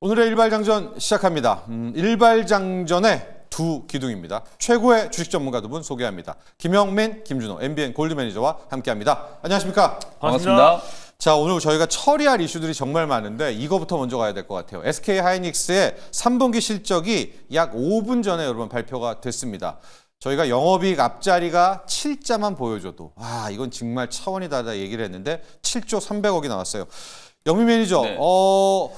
오늘의 일발장전 시작합니다. 음, 일발장전의 두 기둥입니다. 최고의 주식 전문가 두 분 소개합니다. 김영민, 김준호, MBN 골드 매니저와 함께합니다. 안녕하십니까? 반갑습니다. 자, 오늘 저희가 처리할 이슈들이 정말 많은데 이거부터 먼저 가야 될 것 같아요. SK 하이닉스의 3분기 실적이 약 5분 전에 여러분 발표가 됐습니다. 저희가 영업이익 앞자리가 7자만 보여줘도 와 아, 이건 정말 차원이 다르다 얘기를 했는데 7조 300억이 나왔어요. 영민 매니저, 네. 어.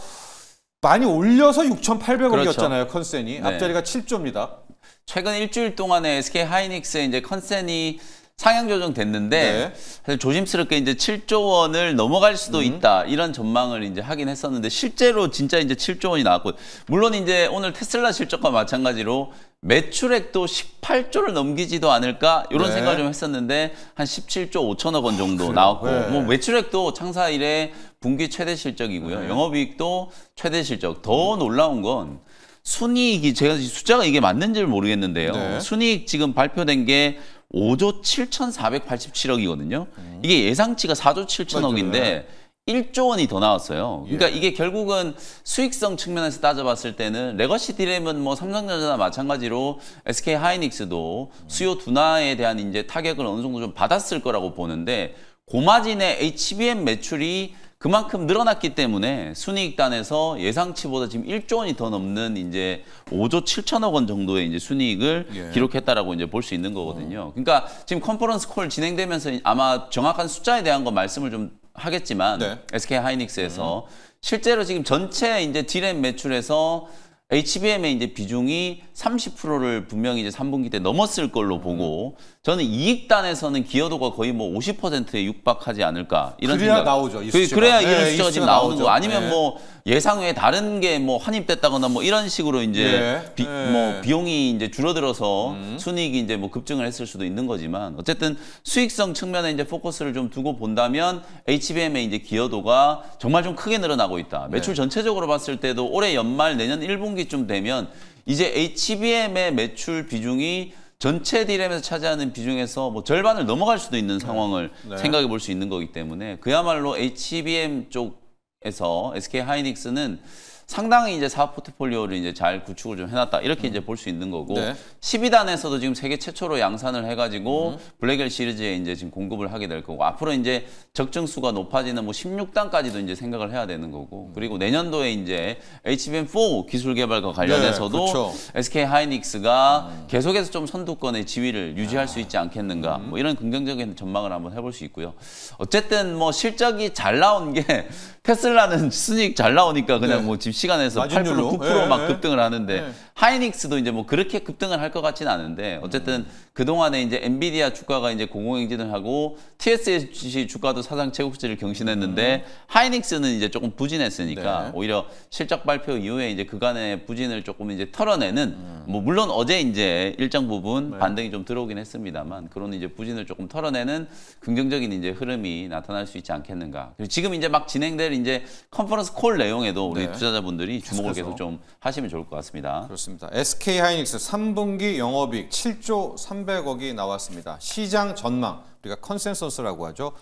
많이 올려서 6 8 0 0원이었잖아요 그렇죠. 컨센이. 네. 앞자리가 7조입니다. 최근 일주일 동안에 SK 하이닉스의 이제 컨센이 상향 조정됐는데 네. 사실 조심스럽게 이제 7조 원을 넘어갈 수도 음. 있다 이런 전망을 이제 하긴 했었는데 실제로 진짜 이제 7조 원이 나왔고 물론 이제 오늘 테슬라 실적과 마찬가지로 매출액도 18조를 넘기지도 않을까 이런 네. 생각을 좀 했었는데 한 17조 5천억 원 정도 아, 나왔고 네. 뭐 매출액도 창사 이래 분기 최대 실적이고요. 네. 영업이익도 최대 실적. 더 놀라운 건 순이익이 제가 숫자가 이게 맞는지를 모르겠는데요. 네. 순이익 지금 발표된 게 5조 7,487억이거든요. 음. 이게 예상치가 4조 7천억인데 1조 원이 더 나왔어요. 그러니까 예. 이게 결국은 수익성 측면에서 따져봤을 때는 레거시 디램은 뭐 삼성전자나 마찬가지로 SK 하이닉스도 수요 둔화에 대한 이제 타격을 어느 정도 좀 받았을 거라고 보는데 고마진의 HBM 매출이 그만큼 늘어났기 때문에 순이익단에서 예상치보다 지금 1조 원이 더 넘는 이제 5조 7천억 원 정도의 이제 순이익을 예. 기록했다라고 이제 볼 수 있는 거거든요. 어. 그러니까 지금 컨퍼런스 콜 진행되면서 아마 정확한 숫자에 대한 거 말씀을 좀 하겠지만 네. SK 하이닉스에서 음. 실제로 지금 전체 이제 디램 매출에서 HBM의 이제 비중이 30%를 분명히 이제 3분기 때 넘었을 걸로 보고 음. 저는 이익단에서는 기여도가 거의 뭐 50%에 육박하지 않을까 이런 그래야 생각. 나오죠. 그, 그래야 이런 네, 예, 수치가 지금 나오는 거. 아니면 네. 뭐 예상 외 다른 게 뭐 환입됐다거나 뭐 이런 식으로 이제 네. 비, 뭐 비용이 이제 줄어들어서 음. 순이익이 이제 뭐 급증을 했을 수도 있는 거지만 어쨌든 수익성 측면에 이제 포커스를 좀 두고 본다면 HBM의 이제 기여도가 정말 좀 크게 늘어나고 있다. 네. 매출 전체적으로 봤을 때도 올해 연말 내년 1분기쯤 되면 이제 HBM의 매출 비중이 전체 디램에서 차지하는 비중에서 뭐 절반을 넘어갈 수도 있는 네. 상황을 네. 생각해 볼 수 있는 거기 때문에 그야말로 HBM e 쪽에서 SK 하이닉스는 상당히 이제 사업 포트폴리오를 이제 잘 구축을 좀 해놨다 이렇게 음. 이제 볼 수 있는 거고 네. 12단에서도 지금 세계 최초로 양산을 해가지고 음. 블랙엘 시리즈에 이제 지금 공급을 하게 될 거고 앞으로 이제 적정수가 높아지는 뭐 16단까지도 이제 생각을 해야 되는 거고 그리고 내년도에 이제 HBM4 기술 개발과 관련해서도 네, 그렇죠. SK 하이닉스가 음. 계속해서 좀 선두권의 지위를 유지할 아. 수 있지 않겠는가 음. 뭐 이런 긍정적인 전망을 한번 해볼 수 있고요. 어쨌든 뭐 실적이 잘 나온 게 테슬라는 순익 잘 나오니까 그냥 네. 뭐집 시간에서 8% 9%막 예, 예, 급등을 하는데 예. 하이닉스도 이제 뭐 그렇게 급등을 할 것 같지는 않은데 어쨌든 음. 그 동안에 이제 엔비디아 주가가 이제 공공행진을 하고 TSMC 주가도 사상 최고치를 경신했는데 음. 하이닉스는 이제 조금 부진했으니까 네. 오히려 실적 발표 이후에 이제 그간의 부진을 조금 이제 털어내는 음. 뭐 물론 어제 이제 일정 부분 네. 반등이 좀 들어오긴 했습니다만 그런 이제 부진을 조금 털어내는 긍정적인 이제 흐름이 나타날 수 있지 않겠는가. 그리고 지금 이제 막 진행될 사실 이제 컨퍼런스 콜 내용에도 우리 네. 투자자분들이 주목을 계속 좀 하시면 좋을 것 같습니다. 그렇습니다. SK 하이닉스 3분기 영업이익 7조 300억이 나왔습니다. 시장 전망 우리가 컨센서스라고 하죠.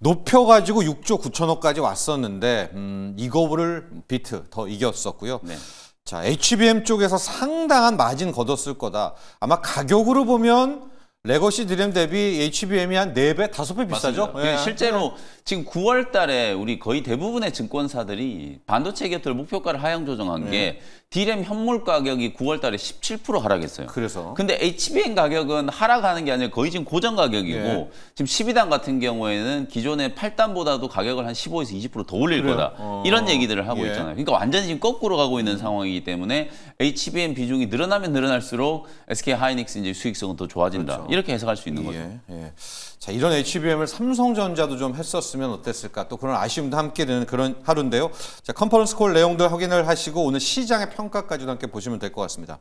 높여가지고 6조 9천억까지 왔었는데 음, 이거를 비트 더 이겼었고요. 네. 자 HBM 쪽에서 상당한 마진 걷었을 거다. 아마 가격으로 보면 레거시 드램 대비 HBM이 한 네배 다섯 배 비싸죠? 예. 실제로 지금 9월 달에 우리 거의 대부분의 증권사들이 반도체 기업들 목표가를 하향 조정한 예. 게 D램 현물 가격이 9월 달에 17% 하락했어요. 그래서. 근데 HBM 가격은 하락하는 게 아니라 거의 지금 고정 가격이고 예. 지금 12단 같은 경우에는 기존의 8단보다도 가격을 한 15에서 20%더 올릴 그래 거다. 어. 이런 얘기들을 하고 예. 있잖아요. 그러니까 완전히 지금 거꾸로 가고 있는 상황이기 때문에 HBM 비중이 늘어나면 늘어날수록 SK 하이닉스 이제 수익성은 더 좋아진다. 그렇죠. 이렇게 해석할 수 있는 거죠. 예, 예. 자, 이런 HBM을 삼성전자도 좀 했었으면 어땠을까? 또 그런 아쉬움도 함께 되는 그런 하루인데요. 자, 컨퍼런스 콜 내용들 확인을 하시고 오늘 시장의 평가까지도 함께 보시면 될 것 같습니다.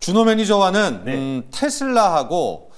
준호 매니저와는 네. 음, 테슬라하고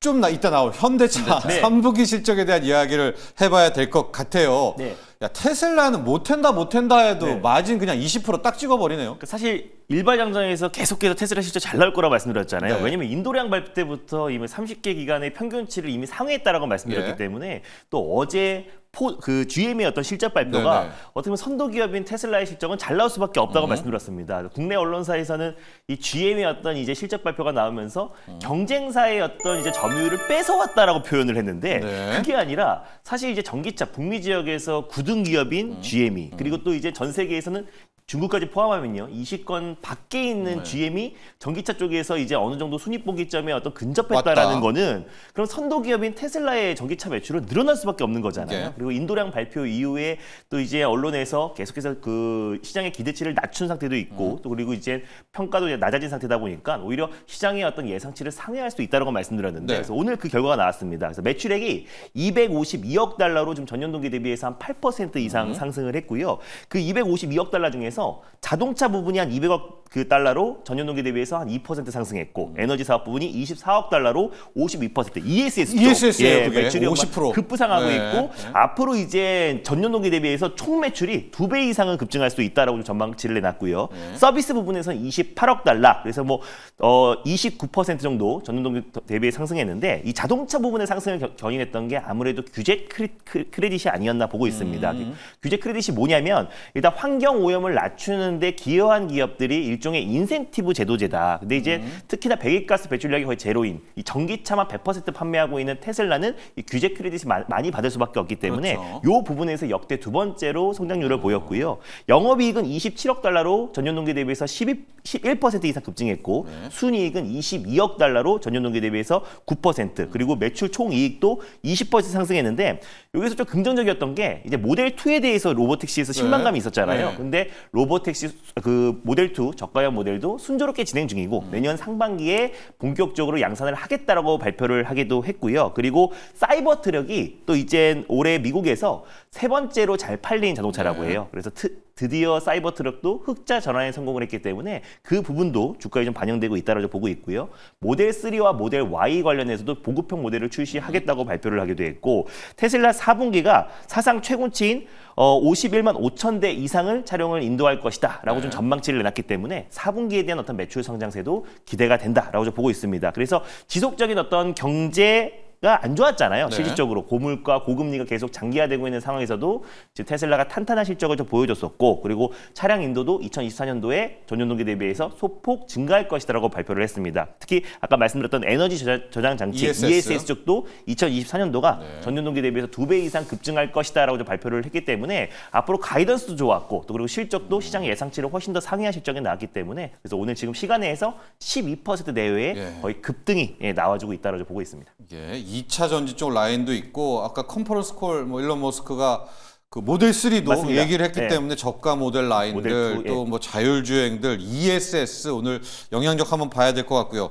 좀 나, 이따 나올 현대차, 현대차. 3분기 실적에 대한 이야기를 해봐야 될 것 같아요. 네. 야 테슬라는 못한다 못한다 해도 네. 마진 그냥 20%딱 찍어버리네요. 그 사실 일발 장정에서 계속해서 테슬라 실적 잘 나올 거라고 말씀드렸잖아요. 네. 왜냐면 하 인도량 발표 때부터 이미 30개 기간의 평균치를 이미 상회했다라고 말씀드렸기 예. 때문에 또 어제 포, 그 GM의 어떤 실적 발표가 네, 네 어떻게 보면 선도 기업인 테슬라의 실적은 잘 나올 수밖에 없다고 음. 말씀드렸습니다. 국내 언론사에서는 이 GM의 어떤 이제 실적 발표가 나오면서 음. 경쟁사의 어떤 이제 점유율을 뺏어왔다라고 표현을 했는데 네. 그게 아니라 사실 이제 전기차 북미 지역에서 9 주등기업인 음. GM이 그리고 또 이제 전 세계에서는 중국까지 포함하면요. 20건 밖에 있는 네. GM이 전기차 쪽에서 이제 어느 정도 순위보기점에 어떤 근접했다라는 맞다. 거는 그럼 선도 기업인 테슬라의 전기차 매출은 늘어날 수밖에 없는 거잖아요. 네. 그리고 인도량 발표 이후에 또 이제 언론에서 계속해서 그 시장의 기대치를 낮춘 상태도 있고 음. 또 그리고 이제 평가도 이제 낮아진 상태다 보니까 오히려 시장의 어떤 예상치를 상회할 수 있다라고 말씀드렸는데 네. 그래서 오늘 그 결과가 나왔습니다. 그래서 매출액이 252억 달러로 좀 전년 동기 대비해서 한 8% 이상 음. 상승을 했고요. 그 252억 달러 중에서 상서 자동차 부분이 한 200억 그 달러로 전년 동기 대비해서 한 2% 상승했고 음. 에너지 사업 부분이 24억 달러로 52% ESS ESS 예, 예 매출이 50% 급부상하고 네. 있고 네. 앞으로 이제 전년 동기 대비해서 총 매출이 두 배 이상은 급증할 수 있다라고 전망치를 내놨고요. 네. 서비스 부분에서는 28억 달러 그래서 뭐어29% 정도 전년 동기 대비 상승했는데 이 자동차 부분의 상승을 겨, 견인했던 게 아무래도 규제 크리, 크레딧이 아니었나 보고 있습니다. 음. 규제 크레딧이 뭐냐면 일단 환경 오염을 낮 낮추는데 기여한 기업들이 일종의 인센티브 제도제다. 근데 이제 음. 특히나 배기가스 배출량이 거의 제로인 이 전기차만 100% 판매하고 있는 테슬라는 이 규제 크레딧이 마, 많이 받을 수밖에 없기 때문에 그렇죠. 요 부분에서 역대 두 번째로 성장률을 보였고요. 영업이익은 27억 달러로 전년 동기 대비해서 12, 11% 이상 급증했고 네. 순이익은 22억 달러로 전년 동기 대비해서 9% 그리고 매출 총이익도 20% 상승했는데 여기서 좀 긍정적이었던 게 이제 모델 2에 대해서 로보틱시에서 네. 실망감이 있었잖아요. 네. 근데 로보택시 그 모델 2 저가형 모델도 순조롭게 진행 중이고 음. 내년 상반기에 본격적으로 양산을 하겠다라고 발표를 하기도 했고요. 그리고 사이버 트럭이 또 이젠 올해 미국에서 세 번째로 잘 팔린 자동차라고 네. 해요. 그래서 트, 드디어 사이버 트럭도 흑자 전환에 성공을 했기 때문에 그 부분도 주가에 좀 반영되고 있다라고 보고 있고요. 모델 3와 모델 Y 관련해서도 보급형 모델을 출시하겠다고 발표를 하기도 했고 테슬라 4분기가 사상 최고치인 어, 51만 5천 대 이상을 촬영을 인도할 것이다 라고 네. 좀 전망치를 내놨기 때문에 4분기에 대한 어떤 매출 성장세도 기대가 된다라고 보고 있습니다. 그래서 지속적인 어떤 경제 안 좋았잖아요. 네. 실질적으로 고물가, 고금리가 계속 장기화되고 있는 상황에서도 테슬라가 탄탄한 실적을 좀 보여줬었고 그리고 차량 인도도 2024년도에 전년 동기 대비해서 소폭 증가할 것이라고 발표를 했습니다. 특히 아까 말씀드렸던 에너지 저장 장치 ESS. ESS 쪽도 2024년도가 네. 전년 동기 대비해서 두 배 이상 급증할 것이라고 발표를 했기 때문에 앞으로 가이던스도 좋았고 또 그리고 실적도 음. 시장의 예상치를 훨씬 더 상회한 실적이 나왔기 때문에 그래서 오늘 지금 시간에서 12% 내외에 예. 거의 급등이 예, 나와주고 있다라고 보고 있습니다. 예. 2차 전지 쪽 라인도 있고 아까 컨퍼런스 콜 뭐 일론 머스크가 그 모델 3도 맞습니다. 얘기를 했기 네. 때문에 저가 모델 라인들 또뭐 예. 자율주행들 ESS 오늘 영향력 한번 봐야 될 것 같고요.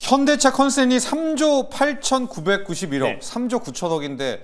현대차 컨센이 3조 8,991억, 네. 3조 9천억인데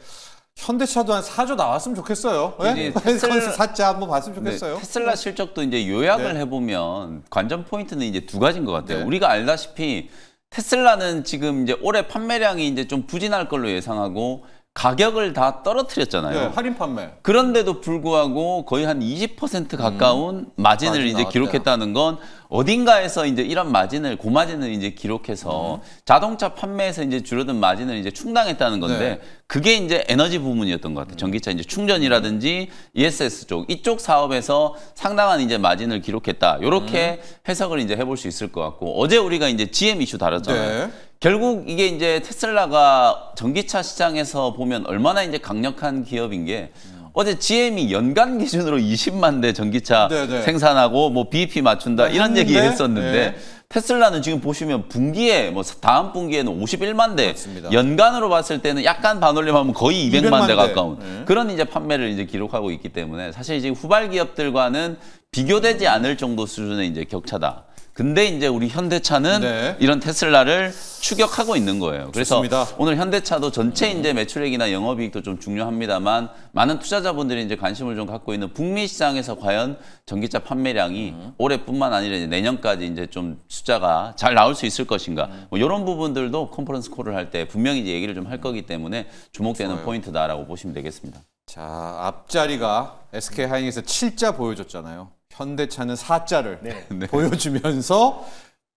현대차도 한 4조 나왔으면 좋겠어요. 네? 테슬라 사자 한번 봤으면 네, 좋겠어요. 네, 테슬라 실적도 이제 요약을 네. 해보면 관전 포인트는 이제 두 가지인 것 같아요. 네. 우리가 알다시피 테슬라는 지금 이제 올해 판매량이 이제 좀 부진할 걸로 예상하고 가격을 다 떨어뜨렸잖아요. 네, 할인 판매. 그런데도 불구하고 거의 한 20% 가까운 음, 마진을 마진 이제 기록했다는 건 어딘가에서 이제 이런 마진을 고마진을 이제 기록해서 음. 자동차 판매에서 이제 줄어든 마진을 이제 충당했다는 건데 네. 그게 이제 에너지 부문이었던 것 같아요. 음. 전기차 이제 충전이라든지 ESS 쪽 이쪽 사업에서 상당한 이제 마진을 기록했다. 이렇게 음. 해석을 이제 해볼 수 있을 것 같고 어제 우리가 이제 GM 이슈 다뤘잖아요. 네. 결국 이게 이제 테슬라가 전기차 시장에서 보면 얼마나 이제 강력한 기업인 게 어제 GM이 연간 기준으로 20만 대 전기차 네네. 네. 생산하고 뭐 BEP 맞춘다 이런 얘기 했었는데 네. 테슬라는 지금 보시면 분기에 뭐 다음 분기에는 51만 대 맞습니다. 연간으로 봤을 때는 약간 반올림하면 거의 200만, 200만 대 가까운 네. 그런 이제 판매를 이제 기록하고 있기 때문에 사실 이제 후발 기업들과는 비교되지 않을 정도 수준의 이제 격차다. 근데 이제 우리 현대차는 네. 이런 테슬라를 추격하고 있는 거예요. 그래서 좋습니다. 오늘 현대차도 전체 이제 매출액이나 영업이익도 좀 중요합니다만 많은 투자자분들이 이제 관심을 좀 갖고 있는 북미 시장에서 과연 전기차 판매량이 음. 올해뿐만 아니라 이제 내년까지 이제 좀 숫자가 잘 나올 수 있을 것인가 음. 뭐 이런 부분들도 컨퍼런스 콜을 할 때 분명히 이제 얘기를 좀 할 거기 때문에 주목되는 좋아요. 포인트다라고 보시면 되겠습니다. 자 앞자리가 SK 하이닉스 7자 보여줬잖아요. 현대차는 사자를 네. 보여주면서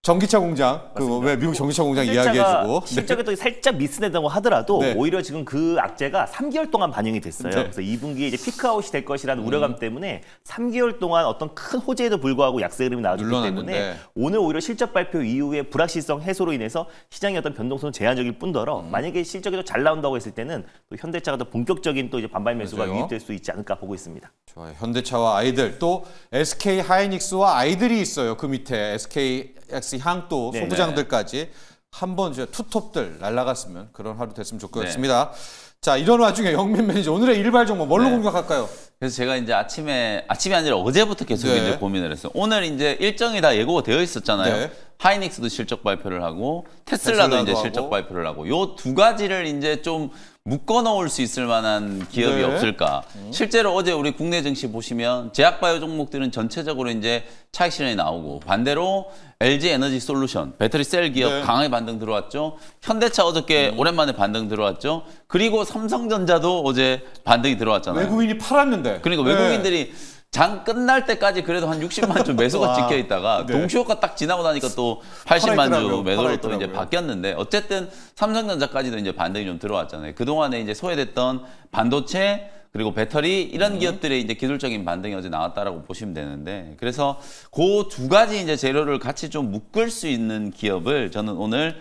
전기차 공장 그왜 뭐 미국 전기차 공장 이야기해주고 네. 실적에 또 살짝 미스내다고 하더라도 네. 오히려 지금 그 악재가 3개월 동안 반영이 됐어요. 네. 그래서 2분기에 이제 피크아웃이 될 것이라는 음. 우려감 때문에 3개월 동안 어떤 큰 호재에도 불구하고 약세 흐름이 나왔기 때문에 오늘 오히려 실적 발표 이후에 불확실성 해소로 인해서 시장의 어떤 변동성은 제한적일 뿐더러 음. 만약에 실적이 더 잘 나온다고 했을 때는 또 현대차가 더 본격적인 또 이제 반발 매수가 유입될 수 있지 않을까 보고 있습니다. 좋아요. 현대차와 아이들 또 SK 하이닉스와 아이들이 있어요. 그 밑에 SK x 향또 네. 소부장들까지 한번 투톱들 날라갔으면 그런 하루 됐으면 좋겠습니다. 네. 자 이런 와중에 영민 매니저 오늘의 일발 정보 뭘로 네. 공격할까요? 그래서 제가 이제 아침에 아침이 아니라 어제부터 계속 네. 이제 고민을 했어요. 오늘 이제 일정이 다 예고가 되어 있었잖아요. 네. 하이닉스도 실적 발표를 하고 테슬라도, 테슬라도 이제 실적 하고. 발표를 하고 요 두 가지를 이제 좀 묶어 놓을수 있을 만한 기업이 네. 없을까? 음. 실제로 어제 우리 국내 증시 보시면 제약바이오 종목들은 전체적으로 이제 차익 실현이 나오고 반대로 LG 에너지 솔루션, 배터리 셀 기업 네. 강하게 반등 들어왔죠. 현대차 어저께 음. 오랜만에 반등 들어왔죠. 그리고 삼성전자도 어제 반등이 들어왔잖아요. 외국인이 팔았는데. 그러니까 외국인들이 네. 장 끝날 때까지 그래도 한 60만 주 매수가 찍혀 있다가 네. 동시효과 딱 지나고 나니까 또 80만 주 매도로 또 이제 바뀌었는데 어쨌든 삼성전자까지도 이제 반등이 좀 들어왔잖아요. 그동안에 이제 소외됐던 반도체 그리고 배터리 이런 음. 기업들의 이제 기술적인 반등이 어제 나왔다라고 보시면 되는데 그래서 그 두 가지 이제 재료를 같이 좀 묶을 수 있는 기업을 저는 오늘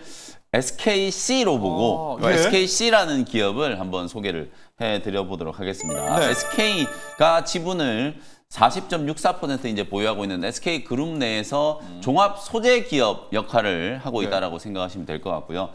SKC로 보고 아, 예. 어, SKC라는 기업을 한번 소개를 해드려 보도록 하겠습니다. 네. SK가 지분을 40.64% 이제 보유하고 있는 SK 그룹 내에서 음. 종합 소재 기업 역할을 하고 네. 있다라고 네. 생각하시면 될 것 같고요.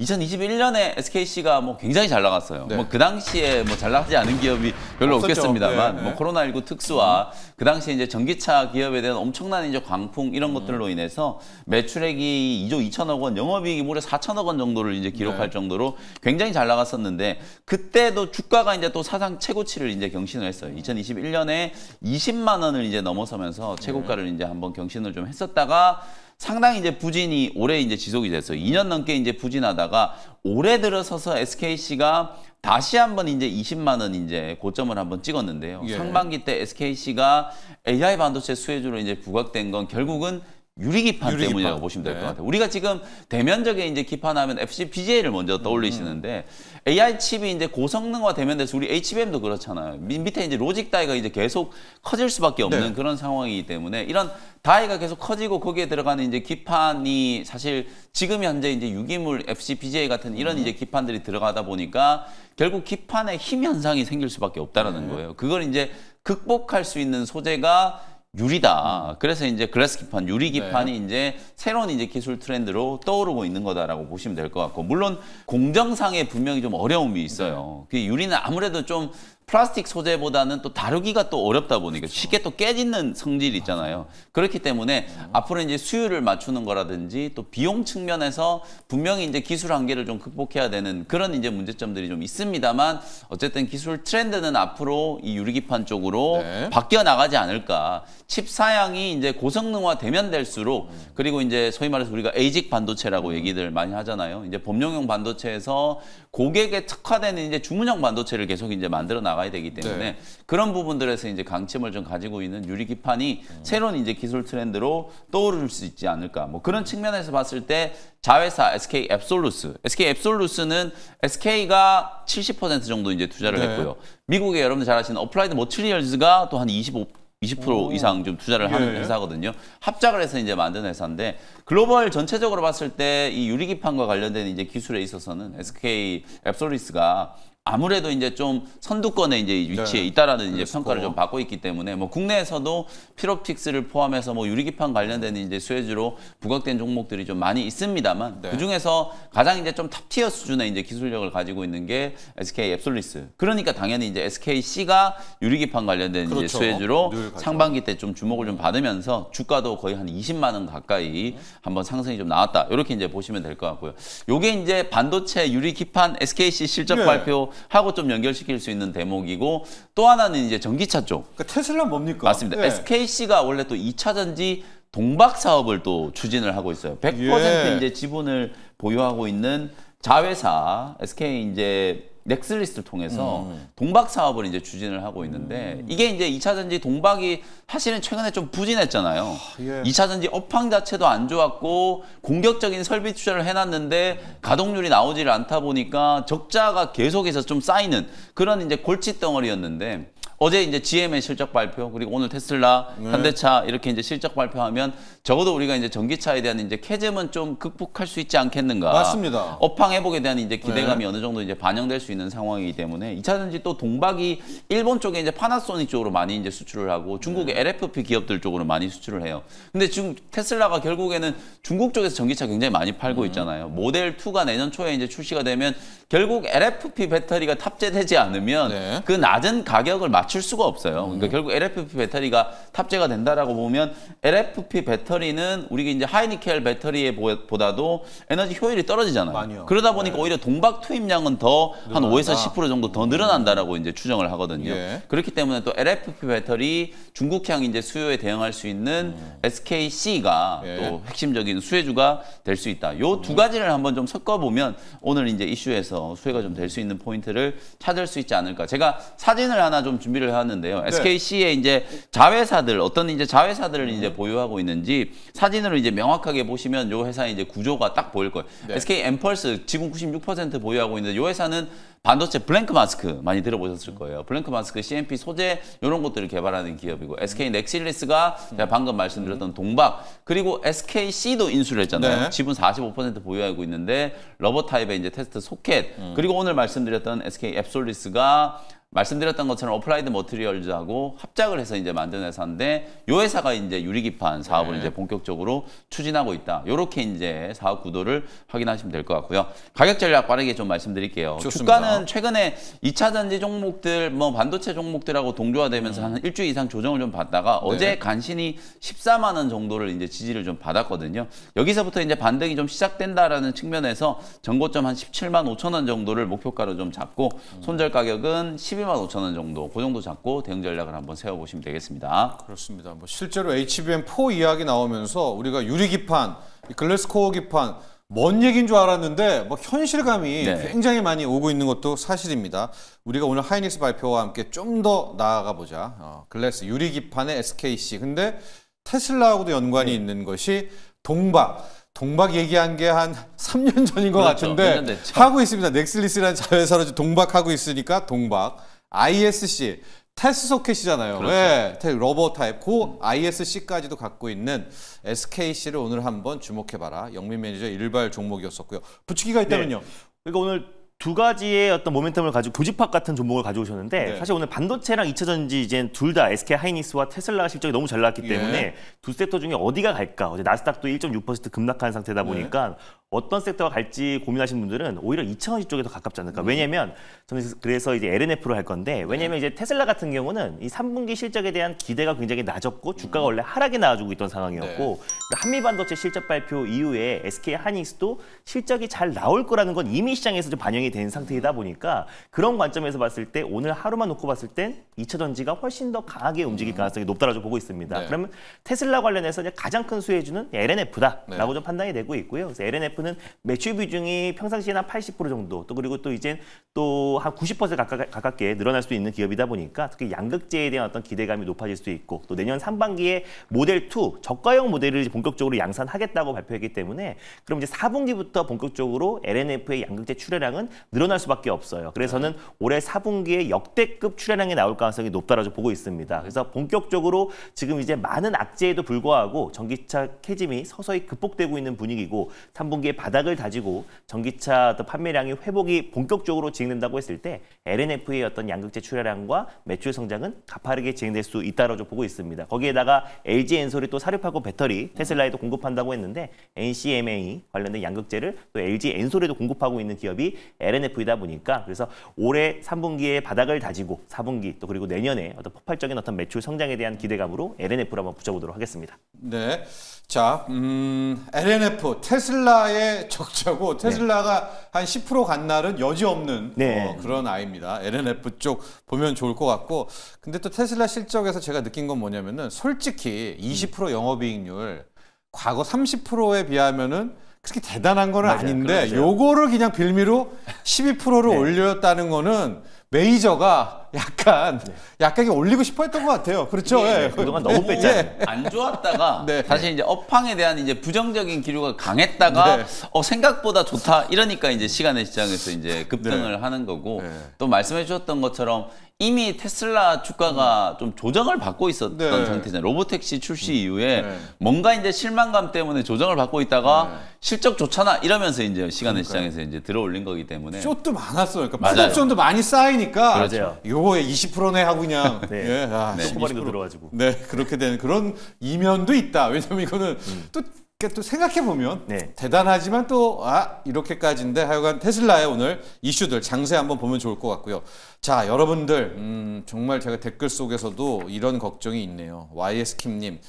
2021년에 SKC가 뭐 굉장히 잘 나갔어요. 네. 뭐그 당시에 뭐 잘 나가지 않은 기업이 별로 없었죠. 없겠습니다만 네, 네. 뭐 코로나19 특수와 그 당시에 이제 전기차 기업에 대한 엄청난 이제 광풍 이런 음. 것들로 인해서 매출액이 2조 2천억 원, 영업이익이 무려 4천억 원 정도를 이제 기록할 네. 정도로 굉장히 잘 나갔었는데 그때도 주가가 이제 또 사상 최고치를 이제 경신을 했어요. 2021년에 20만 원을 이제 넘어서면서 최고가를 네. 이제 한번 경신을 좀 했었다가 상당히 이제 부진이 올해 이제 지속이 됐어요. 2년 넘게 이제 부진하다가 올해 들어서서 SKC가 다시 한번 이제 20만 원 이제 고점을 한번 찍었는데요. 예. 상반기 때 SKC가 AI 반도체 수혜주로 이제 부각된 건 결국은 유리기판 유리 때문이라고 기판. 보시면 될것 네. 같아요. 우리가 지금 대면적인 이제 기판하면 FC BGA를 먼저 떠올리시는데 음. AI 칩이 이제 고성능화 되면돼서 우리 HBM도 그렇잖아요. 밑에 이제 로직 다이가 이제 계속 커질 수밖에 네. 없는 네. 그런 상황이기 때문에 이런 다이가 계속 커지고 거기에 들어가는 이제 기판이 사실 지금 현재 이제 유기물 FC BGA 같은 이런 음. 이제 기판들이 들어가다 보니까 결국 기판에 힘 현상이 생길 수밖에 없다라는 네. 거예요. 그걸 이제 극복할 수 있는 소재가 유리다. 그래서 이제 글래스 기판, 유리 네. 기판이 네. 이제 새로운 이제 기술 트렌드로 떠오르고 있는 거다라고 보시면 될 것 같고 물론 공정상에 분명히 좀 어려움이 있어요. 네. 그 유리는 아무래도 좀 플라스틱 소재보다는 또 다루기가 또 어렵다 보니까 그렇죠. 쉽게 또 깨지는 성질이 있잖아요. 맞아. 그렇기 때문에 음. 앞으로 이제 수율을 맞추는 거라든지 또 비용 측면에서 분명히 이제 기술 한계를 좀 극복해야 되는 그런 이제 문제점들이 좀 있습니다만 어쨌든 기술 트렌드는 앞으로 이 유리기판 쪽으로 네. 바뀌어 나가지 않을까. 칩 사양이 이제 고성능화 되면 될수록 음. 그리고 이제 소위 말해서 우리가 에이직 반도체라고 음. 얘기들 많이 하잖아요. 이제 범용형 반도체에서 고객에 특화되는 이제 주문형 반도체를 계속 이제 만들어 나가 나가야 되기 네. 때문에 네. 그런 부분들에서 이제 강점을 좀 가지고 있는 유리 기판이 음. 새로운 이제 기술 트렌드로 떠오를 수 있지 않을까. 뭐 그런 측면에서 봤을 때 자회사 SK 앱솔루스. SK 앱솔루스는 SK가 70% 정도 이제 투자를 네. 했고요. 미국의 여러분 들잘 아시는 어플라이드 모트리얼즈가 또 한 25, 20% 오. 이상 좀 투자를 하는 예. 회사거든요. 합작을 해서 이제 만든 회사인데 글로벌 전체적으로 봤을 때 이 유리기판과 관련된 이제 기술에 있어서는 SK 앱솔루스가 아무래도 이제 좀 선두권에 이제 위치에 네, 있다라는 이제 평가를 좀 받고 있기 때문에 뭐 국내에서도 피로픽스를 포함해서 뭐 유리기판 관련된 이제 수혜주로 부각된 종목들이 좀 많이 있습니다만 네. 그 중에서 가장 이제 좀 탑티어 수준의 이제 기술력을 가지고 있는 게 SK 앱솔리스. 그러니까 당연히 이제 SKC가 유리기판 관련된 그렇죠. 이제 수혜주로 상반기 때 좀 주목을 좀 받으면서 주가도 거의 한 20만 원 가까이 한번 상승이 좀 나왔다. 이렇게 이제 보시면 될 것 같고요. 요게 이제 반도체 유리기판 SKC 실적 네. 발표 하고 좀 연결시킬 수 있는 대목이고 또 하나는 이제 전기차 쪽. 그러니까 테슬라 뭡니까? 맞습니다. 네. 예. SKC가 원래 또 2차전지 동박 사업을 또 추진을 하고 있어요. 100% 예. 이제 지분을 보유하고 있는 자회사 SK 이제 넥슬리스를 트 통해서 음. 동박 사업을 이제 추진을 하고 있는데 음. 이게 이제 2차 전지 동박이 사실은 최근에 좀 부진했잖아요. 아, 예. 2차 전지 업황 자체도 안 좋았고 공격적인 설비 투자를 해놨는데 가동률이 나오지를 않다 보니까 적자가 계속해서 좀 쌓이는 그런 이제 골칫덩어리였는데 어제 이제 GM의 실적 발표 그리고 오늘 테슬라, 네. 현대차 이렇게 이제 실적 발표하면 적어도 우리가 이제 전기차에 대한 이제 캐즘은 좀 극복할 수 있지 않겠는가. 맞습니다. 업황 회복에 대한 이제 네. 기대감이 네. 어느 정도 이제 반영될 수 있는 상황이기 때문에 2차전지 또 동박이 일본 쪽에 이제 파나소닉 쪽으로 많이 이제 수출을 하고 중국의 네. LFP 기업들 쪽으로 많이 수출을 해요. 근데 지금 테슬라가 결국에는 중국 쪽에서 전기차 굉장히 많이 팔고 네. 있잖아요. 모델 2가 내년 초에 이제 출시가 되면 결국 LFP 배터리가 탑재되지 않으면 네. 그 낮은 가격을 맞추 맞출 수가 없어요. 그러니까 결국 LFP 배터리가 탑재가 된다라고 보면 LFP 배터리는 우리가 이제 하이니켈 배터리에 보다도 에너지 효율이 떨어지잖아요. 많이요. 그러다 보니까 네. 오히려 동박 투입량은 더 한 5에서 10% 정도 더 늘어난다라고 음. 이제 추정을 하거든요. 예. 그렇기 때문에 또 LFP 배터리 중국향 이제 수요에 대응할 수 있는 음. SKC가 예. 또 핵심적인 수혜주가 될 수 있다. 요두 음. 가지를 한번 좀 섞어 보면 오늘 이제 이슈에서 수혜가 좀 될 수 있는 포인트를 찾을 수 있지 않을까. 제가 사진을 하나 좀 준비를 얘기를 하는데요. 네. SKC의 이제 자회사들 어떤 이제 자회사들을 이제 보유하고 있는지 사진으로 이제 명확하게 보시면 요 회사의 이제 구조가 딱 보일 거예요. 네. SK 엠펄스 지금96% 보유하고 있는데 요 회사는 반도체 블랭크 마스크 많이 들어보셨을 거예요. 블랭크 마스크, CMP 소재 이런 것들을 개발하는 기업이고 SK 넥실리스가 음. 제가 방금 말씀드렸던 음. 동박 그리고 SKC도 인수를 했잖아요. 네. 지분 45% 보유하고 있는데 러버 타입의 이제 테스트 소켓 음. 그리고 오늘 말씀드렸던 SK 앱솔리스가 말씀드렸던 것처럼 어플라이드 머티리얼즈하고 합작을 해서 이제 만든 회사인데 이 회사가 이제 유리기판 사업을 네. 이제 본격적으로 추진하고 있다. 이렇게 이제 사업 구도를 확인하시면 될 것 같고요. 가격 전략 빠르게 좀 말씀드릴게요. 좋습니다. 주가는 최근에 2차 전지 종목들 뭐 반도체 종목들하고 동조화되면서 음. 한 일주일 이상 조정을 좀 받다가 네. 어제 간신히 14만 원 정도를 이제 지지를 좀 받았거든요. 여기서부터 이제 반등이 좀 시작된다라는 측면에서 전고점 한 17만 5천 원 정도를 목표가로 좀 잡고 음. 손절 가격은 12만 5천 원 정도 그 정도 잡고 대응 전략을 한번 세워보시면 되겠습니다. 그렇습니다. 뭐 실제로 HBM4 이야기 나오면서 우리가 유리 기판, 글래스코어 기판 뭔 얘기인 줄 알았는데 뭐 현실감이 네. 굉장히 많이 오고 있는 것도 사실입니다. 우리가 오늘 하이닉스 발표와 함께 좀 더 나아가 보자. 어, 글래스 유리 기판의 SKC. 근데 테슬라하고도 연관이 네. 있는 것이 동박. 동박 얘기한 게 한 3년 전인 것 그렇죠. 같은데 하고 있습니다. 넥슬리스라는 자회사로 동박하고 있으니까 동박. ISC 테스 소켓이잖아요. 그렇죠. 왜? 예, 러버 타입, 고그 ISC까지도 갖고 있는 SKC를 오늘 한번 주목해봐라. 영민 매니저 일발 종목이었었고요. 부추기가 네. 있다면요. 네. 그러니까 오늘 두 가지의 어떤 모멘텀을 가지고 교집합 같은 종목을 가져오셨는데 네. 사실 오늘 반도체랑 이차 전지 이제 둘다 SK 하이닉스와 테슬라 실적이 너무 잘 나왔기 예. 때문에 예. 두 섹터 중에 어디가 갈까 어제 나스닥도 1.6% 급락한 상태다 네. 보니까 네. 어떤 섹터가 갈지 고민하시는 분들은 오히려 이차 전지 쪽에 더 가깝지 않을까 음. 왜냐하면 저는 그래서 이제 LNF로 할 건데 왜냐하면 네. 이제 테슬라 같은 경우는 이 3분기 실적에 대한 기대가 굉장히 낮았고 주가가 음. 원래 하락이 나와주고 있던 상황이었고 네. 한미 반도체 실적 발표 이후에 SK 하이닉스도 실적이 잘 나올 거라는 건 이미 시장에서 좀 반영이 진행이 된 상태이다 보니까 그런 관점에서 봤을 때 오늘 하루만 놓고 봤을 땐 2차 전지가 훨씬 더 강하게 움직일 음. 가능성이 높다라고 보고 있습니다. 네. 그러면 테슬라 관련해서 가장 큰 수혜주는 네. LNF다라고 네. 좀 판단이 되고 있고요. 그래서 LNF는 매출 비중이 평상시에한 80% 정도 또 그리고 또 이젠 또 한 90% 가깝, 가깝게 늘어날 수 있는 기업이다 보니까 특히 양극재에 대한 어떤 기대감이 높아질 수도 있고 또 내년 상반기에 모델 2 저가형 모델을 본격적으로 양산하겠다고 발표했기 때문에 그럼 이제 4분기부터 본격적으로 LNF의 양극재 출하량은 늘어날 수밖에 없어요. 그래서는 네. 올해 4분기에 역대급 출하량이 나올 가능성이 높다라고 보고 있습니다. 그래서 본격적으로 지금 이제 많은 악재에도 불구하고 전기차 캐짐이 서서히 극복되고 있는 분위기고 3분기에 바닥을 다지고 전기차 판매량이 회복이 본격적으로 진행된다고 했을 때 LNF의 어떤 양극재 출하량과 매출 성장은 가파르게 진행될 수 있다라고 보고 있습니다. 거기에다가 LG 엔솔이 또사료하고 배터리 네. 테슬라에도 공급한다고 했는데 NCMA 관련된 양극재를 또 LG 엔솔에도 공급하고 있는 기업이 LNF이다 보니까 그래서 올해 3분기에 바닥을 다지고 4분기 또 그리고 내년에 어떤 폭발적인 어떤 매출 성장에 대한 기대감으로 l n f 를 한번 붙여보도록 하겠습니다. 네. 자, 음, LNF 테슬라의 적자고 네. 테슬라가 네. 한10% 간 날은 여지없는 네. 어, 그런 아이입니다. LNF 쪽 보면 좋을 것 같고 근데 또 테슬라 실적에서 제가 느낀 건 뭐냐면은 솔직히 20% 영업이익률 과거 30%에 비하면은 그렇게 대단한 건 맞아요, 아닌데 그 요거를 그냥 빌미로 12%를 네. 올렸다는 거는 메이저가 약간 네. 약간 올리고 싶어 했던 것 같아요. 그렇죠. 네, 네. 예. 그동안 너무 예. 뺐잖아안 좋았다가 네. 다시 이제 업황에 대한 이제 부정적인 기류가 강했다가 네. 어, 생각보다 좋다 이러니까 이제 시간의 시장에서 이제 네. 급등을 하는 거고 또 말씀해 주셨던 것처럼 이미 테슬라 주가가 음. 좀 조정을 받고 있었던 네. 상태잖아요. 로보택시 출시 음. 이후에 네. 뭔가 이제 실망감 때문에 조정을 받고 있다가 네. 실적 좋잖아 이러면서 이제 시간의 그러니까요. 시장에서 이제 들어올린 거기 때문에 쇼도 많았어요. 그러니까 맞아요. 옵도 많이 쌓이니까 맞아요. 그렇죠. 요 요거에 20%네 하고 그냥 네. 예, 아, 네. 초발이도 들어가지고 네 그렇게 되는 그런 이면도 있다. 왜냐면 이거는 음. 또. 그러니까 또 생각해 보면 네. 대단하지만 또 아 이렇게까지인데 하여간 테슬라의 오늘 이슈들 장세 한번 보면 좋을 것 같고요. 자 여러분들 음, 정말 제가 댓글 속에서도 이런 걱정이 있네요. YS 킴님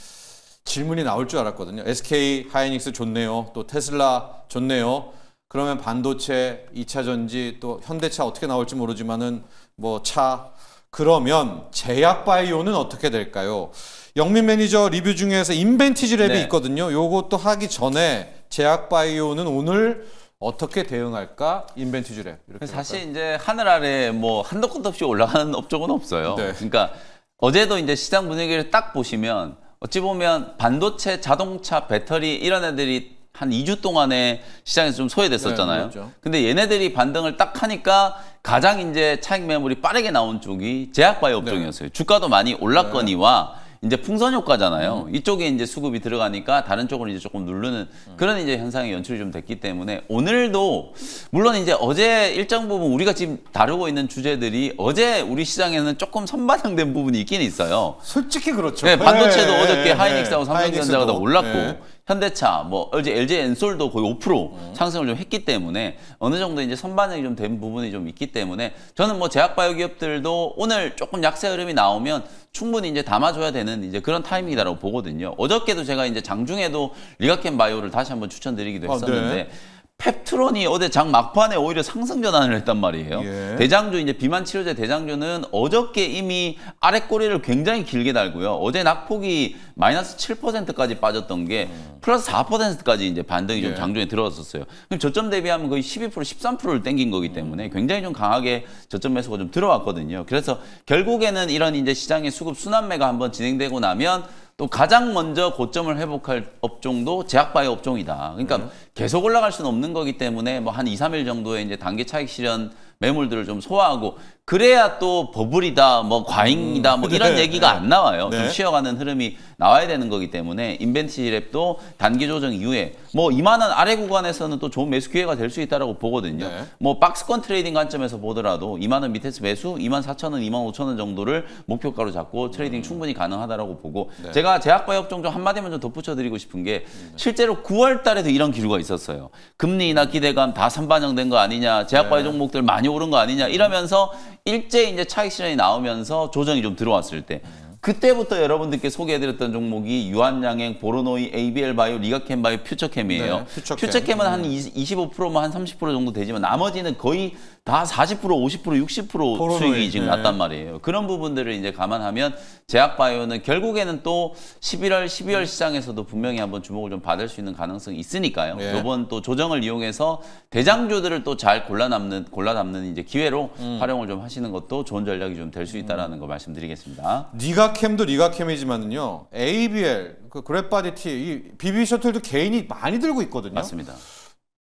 질문이 나올 줄 알았거든요. SK 하이닉스 좋네요. 또 테슬라 좋네요. 그러면 반도체, 2차 전지, 또 현대차 어떻게 나올지 모르지만은 뭐 차. 그러면 제약바이오는 어떻게 될까요? 영민 매니저 리뷰 중에서 인벤티지 랩이 네. 있거든요. 요것도 하기 전에 제약바이오는 오늘 어떻게 대응할까? 인벤티지 랩. 이렇게 사실 할까요? 이제 하늘 아래 뭐 한도 끝도 없이 올라가는 업종은 없어요. 네. 그러니까 어제도 이제 시장 분위기를 딱 보시면 어찌 보면 반도체, 자동차, 배터리 이런 애들이 한 2주 동안에 시장에서 좀 소외됐었잖아요. 네, 그렇죠. 근데 얘네들이 반등을 딱 하니까 가장 이제 차익 매물이 빠르게 나온 쪽이 제약바이 업종이었어요. 네. 주가도 많이 올랐거니와 네. 이제 풍선 효과잖아요. 음. 이쪽에 이제 수급이 들어가니까 다른 쪽을 이제 조금 누르는 음. 그런 이제 현상이 연출이 좀 됐기 때문에 오늘도 물론 이제 어제 일정 부분 우리가 지금 다루고 있는 주제들이 어제 우리 시장에는 조금 선반영된 부분이 있긴 있어요. 솔직히 그렇죠. 네, 반도체도 네, 어저께 네, 네. 하이닉스하고 삼성전자가 다 올랐고 현대차, 뭐 LG, LG 엔솔도 거의 5% 음. 상승을 좀 했기 때문에 어느 정도 이제 선반영이 좀 된 부분이 좀 있기 때문에 저는 뭐 제약바이오 기업들도 오늘 조금 약세 흐름이 나오면 충분히 이제 담아줘야 되는 이제 그런 타이밍이다라고 보거든요. 어저께도 제가 이제 장중에도 리가켄 바이오를 다시 한번 추천드리기도 했었는데 아, 네. 펩트론이 어제 장 막판에 오히려 상승 전환을 했단 말이에요. 예. 대장주 이제 비만 치료제 대장주는 어저께 이미 아래 꼬리를 굉장히 길게 달고요. 어제 낙폭이 마이너스 7%까지 빠졌던 게 음. 플러스 4%까지 이제 반등이 예. 좀 장중에 들어왔었어요. 그럼 저점 대비하면 거의 12% 13%를 땡긴 거기 때문에 음. 굉장히 좀 강하게 저점 매수가 좀 들어왔거든요. 그래서 결국에는 이런 이제 시장의 수급 순환매가 한번 진행되고 나면 또 가장 먼저 고점을 회복할 업종도 제약바이오 업종이다. 그러니까 음. 계속 올라갈 수는 없는 거기 때문에 뭐 한 2, 3일 정도의 이제 단기 차익 실현 매물들을 좀 소화하고 그래야 또 버블이다 뭐 과잉이다 뭐 이런 음. 네. 얘기가 안 나와요. 좀 네. 쉬어가는 흐름이 나와야 되는 거기 때문에 인벤치 랩도 단기 조정 이후에 뭐 이만한 아래 구간에서는 또 좋은 매수 기회가 될 수 있다라고 보거든요. 네. 뭐 박스권 트레이딩 관점에서 보더라도 2만 원 밑에서 매수, 2만 4천 원, 2만 5천 원 정도를 목표가로 잡고 트레이딩 음. 충분히 가능하다라고 보고 제가 제약과 역종 좀 한마디만 좀 덧붙여 드리고 싶은 게 실제로 9월 달에도 이런 기류가 있었어요. 금리 인하 기대감 다 선반영된 거 아니냐. 제약과 네. 종목들 많이 오른 거 아니냐 이러면서 일제 이제 차익 실현이 나오면서 조정이 좀 들어왔을 때 그때부터 여러분들께 소개해드렸던 종목이 유한양행, 보르노이, ABL바이오, 리가캠바이오, 퓨처캠이에요. 네, 퓨처캠. 퓨처캠은 한 25%만 한 30% 정도 되지만 나머지는 거의 다 40%, 50%, 60% 수익이 지금 네. 났단 말이에요. 그런 부분들을 이제 감안하면 제약바이오는 결국에는 또 11월, 12월 음. 시장에서도 분명히 한번 주목을 좀 받을 수 있는 가능성이 있으니까요. 네. 이번 또 조정을 이용해서 대장주들을 또 잘 골라 남는 골라 담는 이제 기회로 음. 활용을 좀 하시는 것도 좋은 전략이 좀 될 수 있다라는 음. 거 말씀드리겠습니다. 니가캠도 니가캠이지만은요. ABL, 그 그랩바디티, 이 비비 셔틀도 개인이 많이 들고 있거든요. 맞습니다.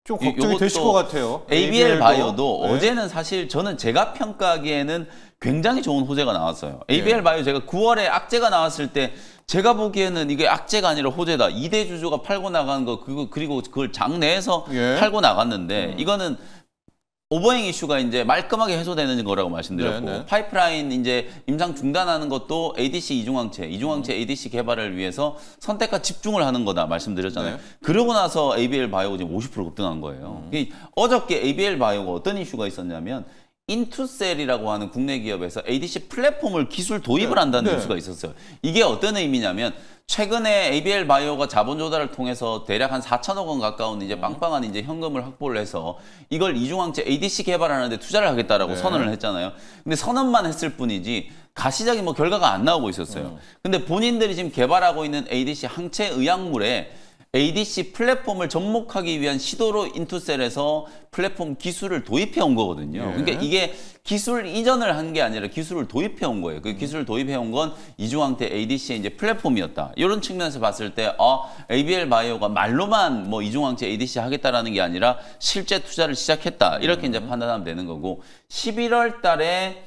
좀 걱정이 되실 것 같아요. ABL, a 바이오도 네. 어제는 사실 저는 제가 평가하기에는 굉장히 좋은 호재가 나왔어요. ABL 네. 예. 바이오 제가 9월에 악재가 나왔을 때 제가 보기에는 이게 악재가 아니라 호재다. 이대 주주가 팔고 나간 거 그리고 그걸 장내에서 예. 팔고 나갔는데 음. 이거는 오버행 이슈가 이제 말끔하게 해소되는 거라고 말씀드렸고 네네. 네. 파이프라인 이제 임상 중단하는 것도 ADC 이중항체, 이중항체 음. ADC 개발을 위해서 선택과 집중을 하는 거다 말씀드렸잖아요. 네. 그러고 나서 ABL 바이오가 지금 50% 급등한 거예요. 음. 어저께 ABL 바이오가 어떤 이슈가 있었냐면 인투셀이라고 하는 국내 기업에서 ADC 플랫폼을 기술 도입을 네. 한다는 네. 뉴스가 있었어요. 이게 어떤 의미냐면 최근에 ABL 바이오가 자본 조달을 통해서 대략 한 4천억 원 가까운 이제 음. 빵빵한 이제 현금을 확보를 해서 이걸 이중항체 ADC 개발하는데 투자를 하겠다라고 네. 선언을 했잖아요. 근데 선언만 했을 뿐이지 가시적인 뭐 결과가 안 나오고 있었어요. 음. 근데 본인들이 지금 개발하고 있는 ADC 항체 의약물에 ADC 플랫폼을 접목하기 위한 시도로 인투셀에서 플랫폼 기술을 도입해 온 거거든요. 예. 그러니까 이게 기술 이전을 한 게 아니라 기술을 도입해 온 거예요. 그 음. 기술을 도입해 온 건이중항태 ADC의 이제 플랫폼이었다. 이런 측면에서 봤을 때 어, 아, ABL 바이오가 말로만 뭐이중항태 ADC 하겠다라는 게 아니라 실제 투자를 시작했다. 이렇게 음. 이제 판단하면 되는 거고 11월 달에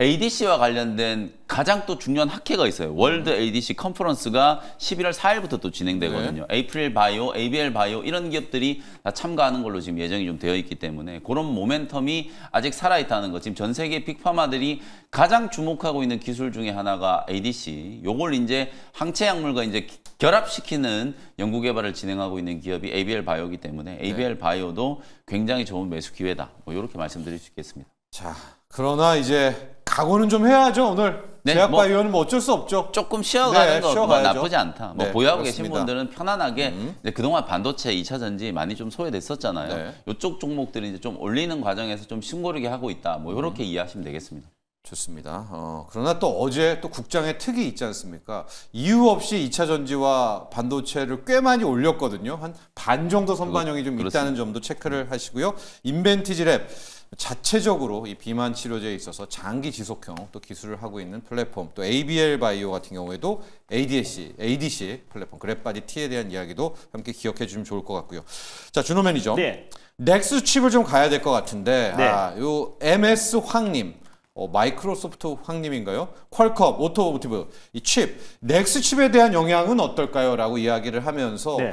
ADC와 관련된 가장 또 중요한 학회가 있어요. 월드 음. ADC 컨퍼런스가 11월 4일부터 또 진행되거든요. 네. 에이프릴 바이오, ABL 바이오 이런 기업들이 다 참가하는 걸로 지금 예정이 좀 되어 있기 때문에 그런 모멘텀이 아직 살아있다는 거. 지금 전 세계 빅파마들이 가장 주목하고 있는 기술 중에 하나가 ADC. 요걸 이제 항체 약물과 이제 결합시키는 연구 개발을 진행하고 있는 기업이 ABL 바이오기 이 때문에 ABL 네. 바이오도 굉장히 좋은 매수 기회다. 뭐 이렇게 말씀드릴 수 있겠습니다. 자, 그러나 이제 각오는 좀 해야죠 오늘. 네, 제약과 뭐, 의원은 뭐 어쩔 수 없죠. 조금 쉬어가는 네, 거뭐 나쁘지 않다. 뭐 네, 보유하고 그렇습니다. 계신 분들은 편안하게 음. 그동안 반도체 2차 전지 많이 좀 소외됐었잖아요. 네. 이쪽 종목들이 이제 좀 올리는 과정에서 좀 숨고르게 하고 있다. 뭐 이렇게 음. 이해하시면 되겠습니다. 좋습니다. 어, 그러나 또 어제 또 국장의 특이 있지 않습니까? 이유 없이 2차 전지와 반도체를 꽤 많이 올렸거든요. 한 반 정도 선반영이 좀그렇 있다는 점도 체크를 음. 하시고요. 인벤티지 랩. 자체적으로 이 비만 치료제에 있어서 장기 지속형 또 기술을 하고 있는 플랫폼 또 ABL 바이오 같은 경우에도 ADC, ADC 플랫폼 그랩바디 T에 대한 이야기도 함께 기억해 주면 좋을 것 같고요. 자 준호 매니저, 네. 넥스 칩을 좀 가야 될 것 같은데 네. 아요 MS 황님 어, 마이크로소프트 황님인가요? 퀄컵 오토모티브, 이 칩, 넥스 칩에 대한 영향은 어떨까요? 라고 이야기를 하면서 네.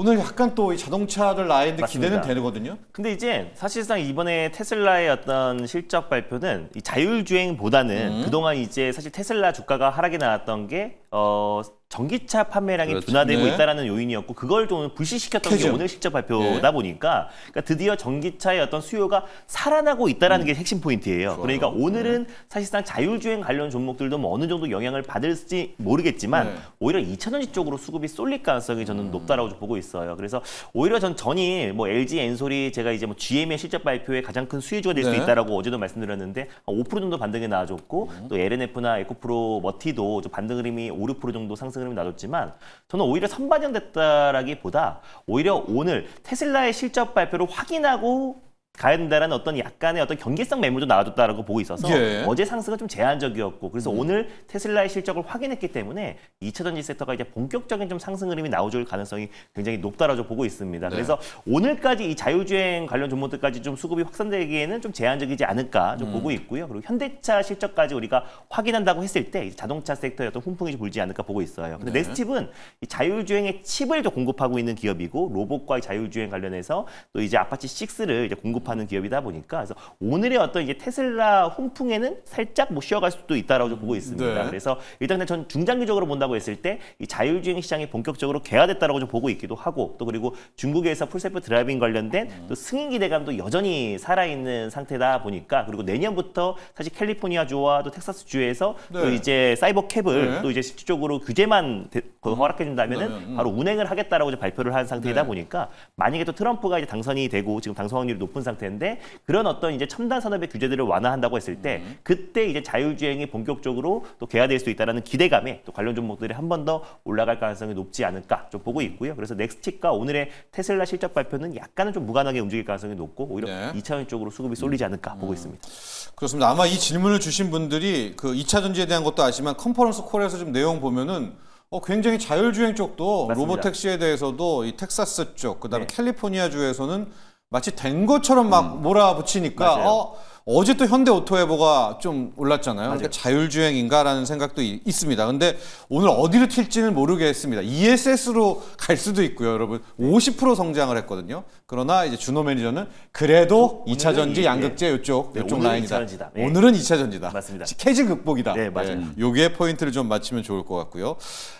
오늘 약간 또 자동차를 라인데 기대는 되거든요. 근데 이제 사실상 이번에 테슬라의 어떤 실적 발표는 이 자율주행보다는 음. 그동안 이제 사실 테슬라 주가가 하락이 나왔던 게 어, 전기차 판매량이 그렇지. 둔화되고 네. 있다는 요인이었고 그걸 좀 불시시켰던 캐죠. 게 오늘 실적 발표다 네. 보니까 그러니까 드디어 전기차의 어떤 수요가 살아나고 있다는 음. 게 핵심 포인트예요. 좋아요. 그러니까 오늘은 네. 사실상 자율주행 관련 종목들도 뭐 어느 정도 영향을 받을지 모르겠지만 네. 오히려 2차전지 쪽으로 수급이 쏠릴 가능성이 저는 음. 높다라고 보고 있어요. 그래서 오히려 전 전이 뭐 LG 엔솔이 제가 이제 뭐 GM의 실적 발표에 가장 큰 수혜주가 될수 네. 있다라고 어제도 말씀드렸는데 5% 정도 반등이 나와줬고 음. 또 LNF나 에코프로 머티도 반등 흐름이 5, 6% 정도 상승 상승 흐름이 나뒀지만 저는 오히려 선반영됐다라기보다 오히려 오늘 테슬라의 실적 발표를 확인하고 가야 된다라는 어떤 약간의 어떤 경계성 매물도 나와줬다라고 보고 있어서 예. 어제 상승은 좀 제한적이었고 그래서 음. 오늘 테슬라의 실적을 확인했기 때문에 2차 전지 섹터가 이제 본격적인 좀 상승 흐름이 나오줄 가능성이 굉장히 높다라고 보고 있습니다. 네. 그래서 오늘까지 이 자율주행 관련 종목들까지 좀 수급이 확산되기에는 좀 제한적이지 않을까 좀 음. 보고 있고요. 그리고 현대차 실적까지 우리가 확인한다고 했을 때 자동차 섹터의 어떤 훈풍이 불지 않을까 보고 있어요. 근데 네. 네스팁은 이 자율주행의 칩을 공급하고 있는 기업이고 로봇과 자율주행 관련해서 또 이제 아파치 6를 이제 공급 공급하는 기업이다 보니까 그래서 오늘의 어떤 이게 테슬라 홍풍에는 살짝 뭐 쉬어갈 수도 있다라고 보고 있습니다. 네. 그래서 일단 전 중장기적으로 본다고 했을 때 이 자율주행 시장이 본격적으로 개화됐다라고 좀 보고 있기도 하고 또 그리고 중국에서 풀세프 드라이빙 관련된 음. 또 승인 기대감도 여전히 살아있는 상태다 보니까 그리고 내년부터 사실 캘리포니아 주와 또 텍사스 주에서 네. 또 이제 사이버 캡을 네. 또 이제 실질적으로 규제만 대, 그 허락해 준다면은 네, 네, 음. 바로 운행을 하겠다라고 발표를 한 상태이다 네. 보니까 만약에 또 트럼프가 이제 당선이 되고 지금 당선률이 높은 상태인데 그런 어떤 이제 첨단 산업의 규제들을 완화한다고 했을 때 음. 그때 이제 자율주행이 본격적으로 또 개화될 수 있다는 기대감에 또 관련 종목들이 한 번 더 올라갈 가능성이 높지 않을까 좀 보고 있고요. 그래서 넥스틱과 오늘의 테슬라 실적 발표는 약간은 좀 무관하게 움직일 가능성이 높고 오히려 네. 2차전 쪽으로 수급이 쏠리지 않을까 보고 음. 있습니다. 그렇습니다. 아마 이 질문을 주신 분들이 그 2차전지에 대한 것도 아시지만 컨퍼런스 콜에서 좀 내용 보면은 어, 굉장히 자율주행 쪽도 로보택시에 대해서도 이 텍사스 쪽, 그다음에 네. 캘리포니아 주에서는 마치 된 것처럼 막 음. 몰아붙이니까 어 어제 또 현대 오토에버가 좀 올랐잖아요. 그러니까 자율주행인가라는 생각도 이, 있습니다. 근데 오늘 어디로 튈지는 모르겠습니다. ESS로 갈 수도 있고요, 여러분. 50% 성장을 했거든요. 그러나 이제 준호 매니저는 그래도 2차 어, 전지, 예. 양극재 요쪽 네, 이쪽 오늘은 라인이다. 2차전지다. 네. 오늘은 2차 전지다. 맞습니다. 캐질 극복이다. 네, 맞아요. 네, 여기 포인트를 좀 맞추면 좋을 것 같고요.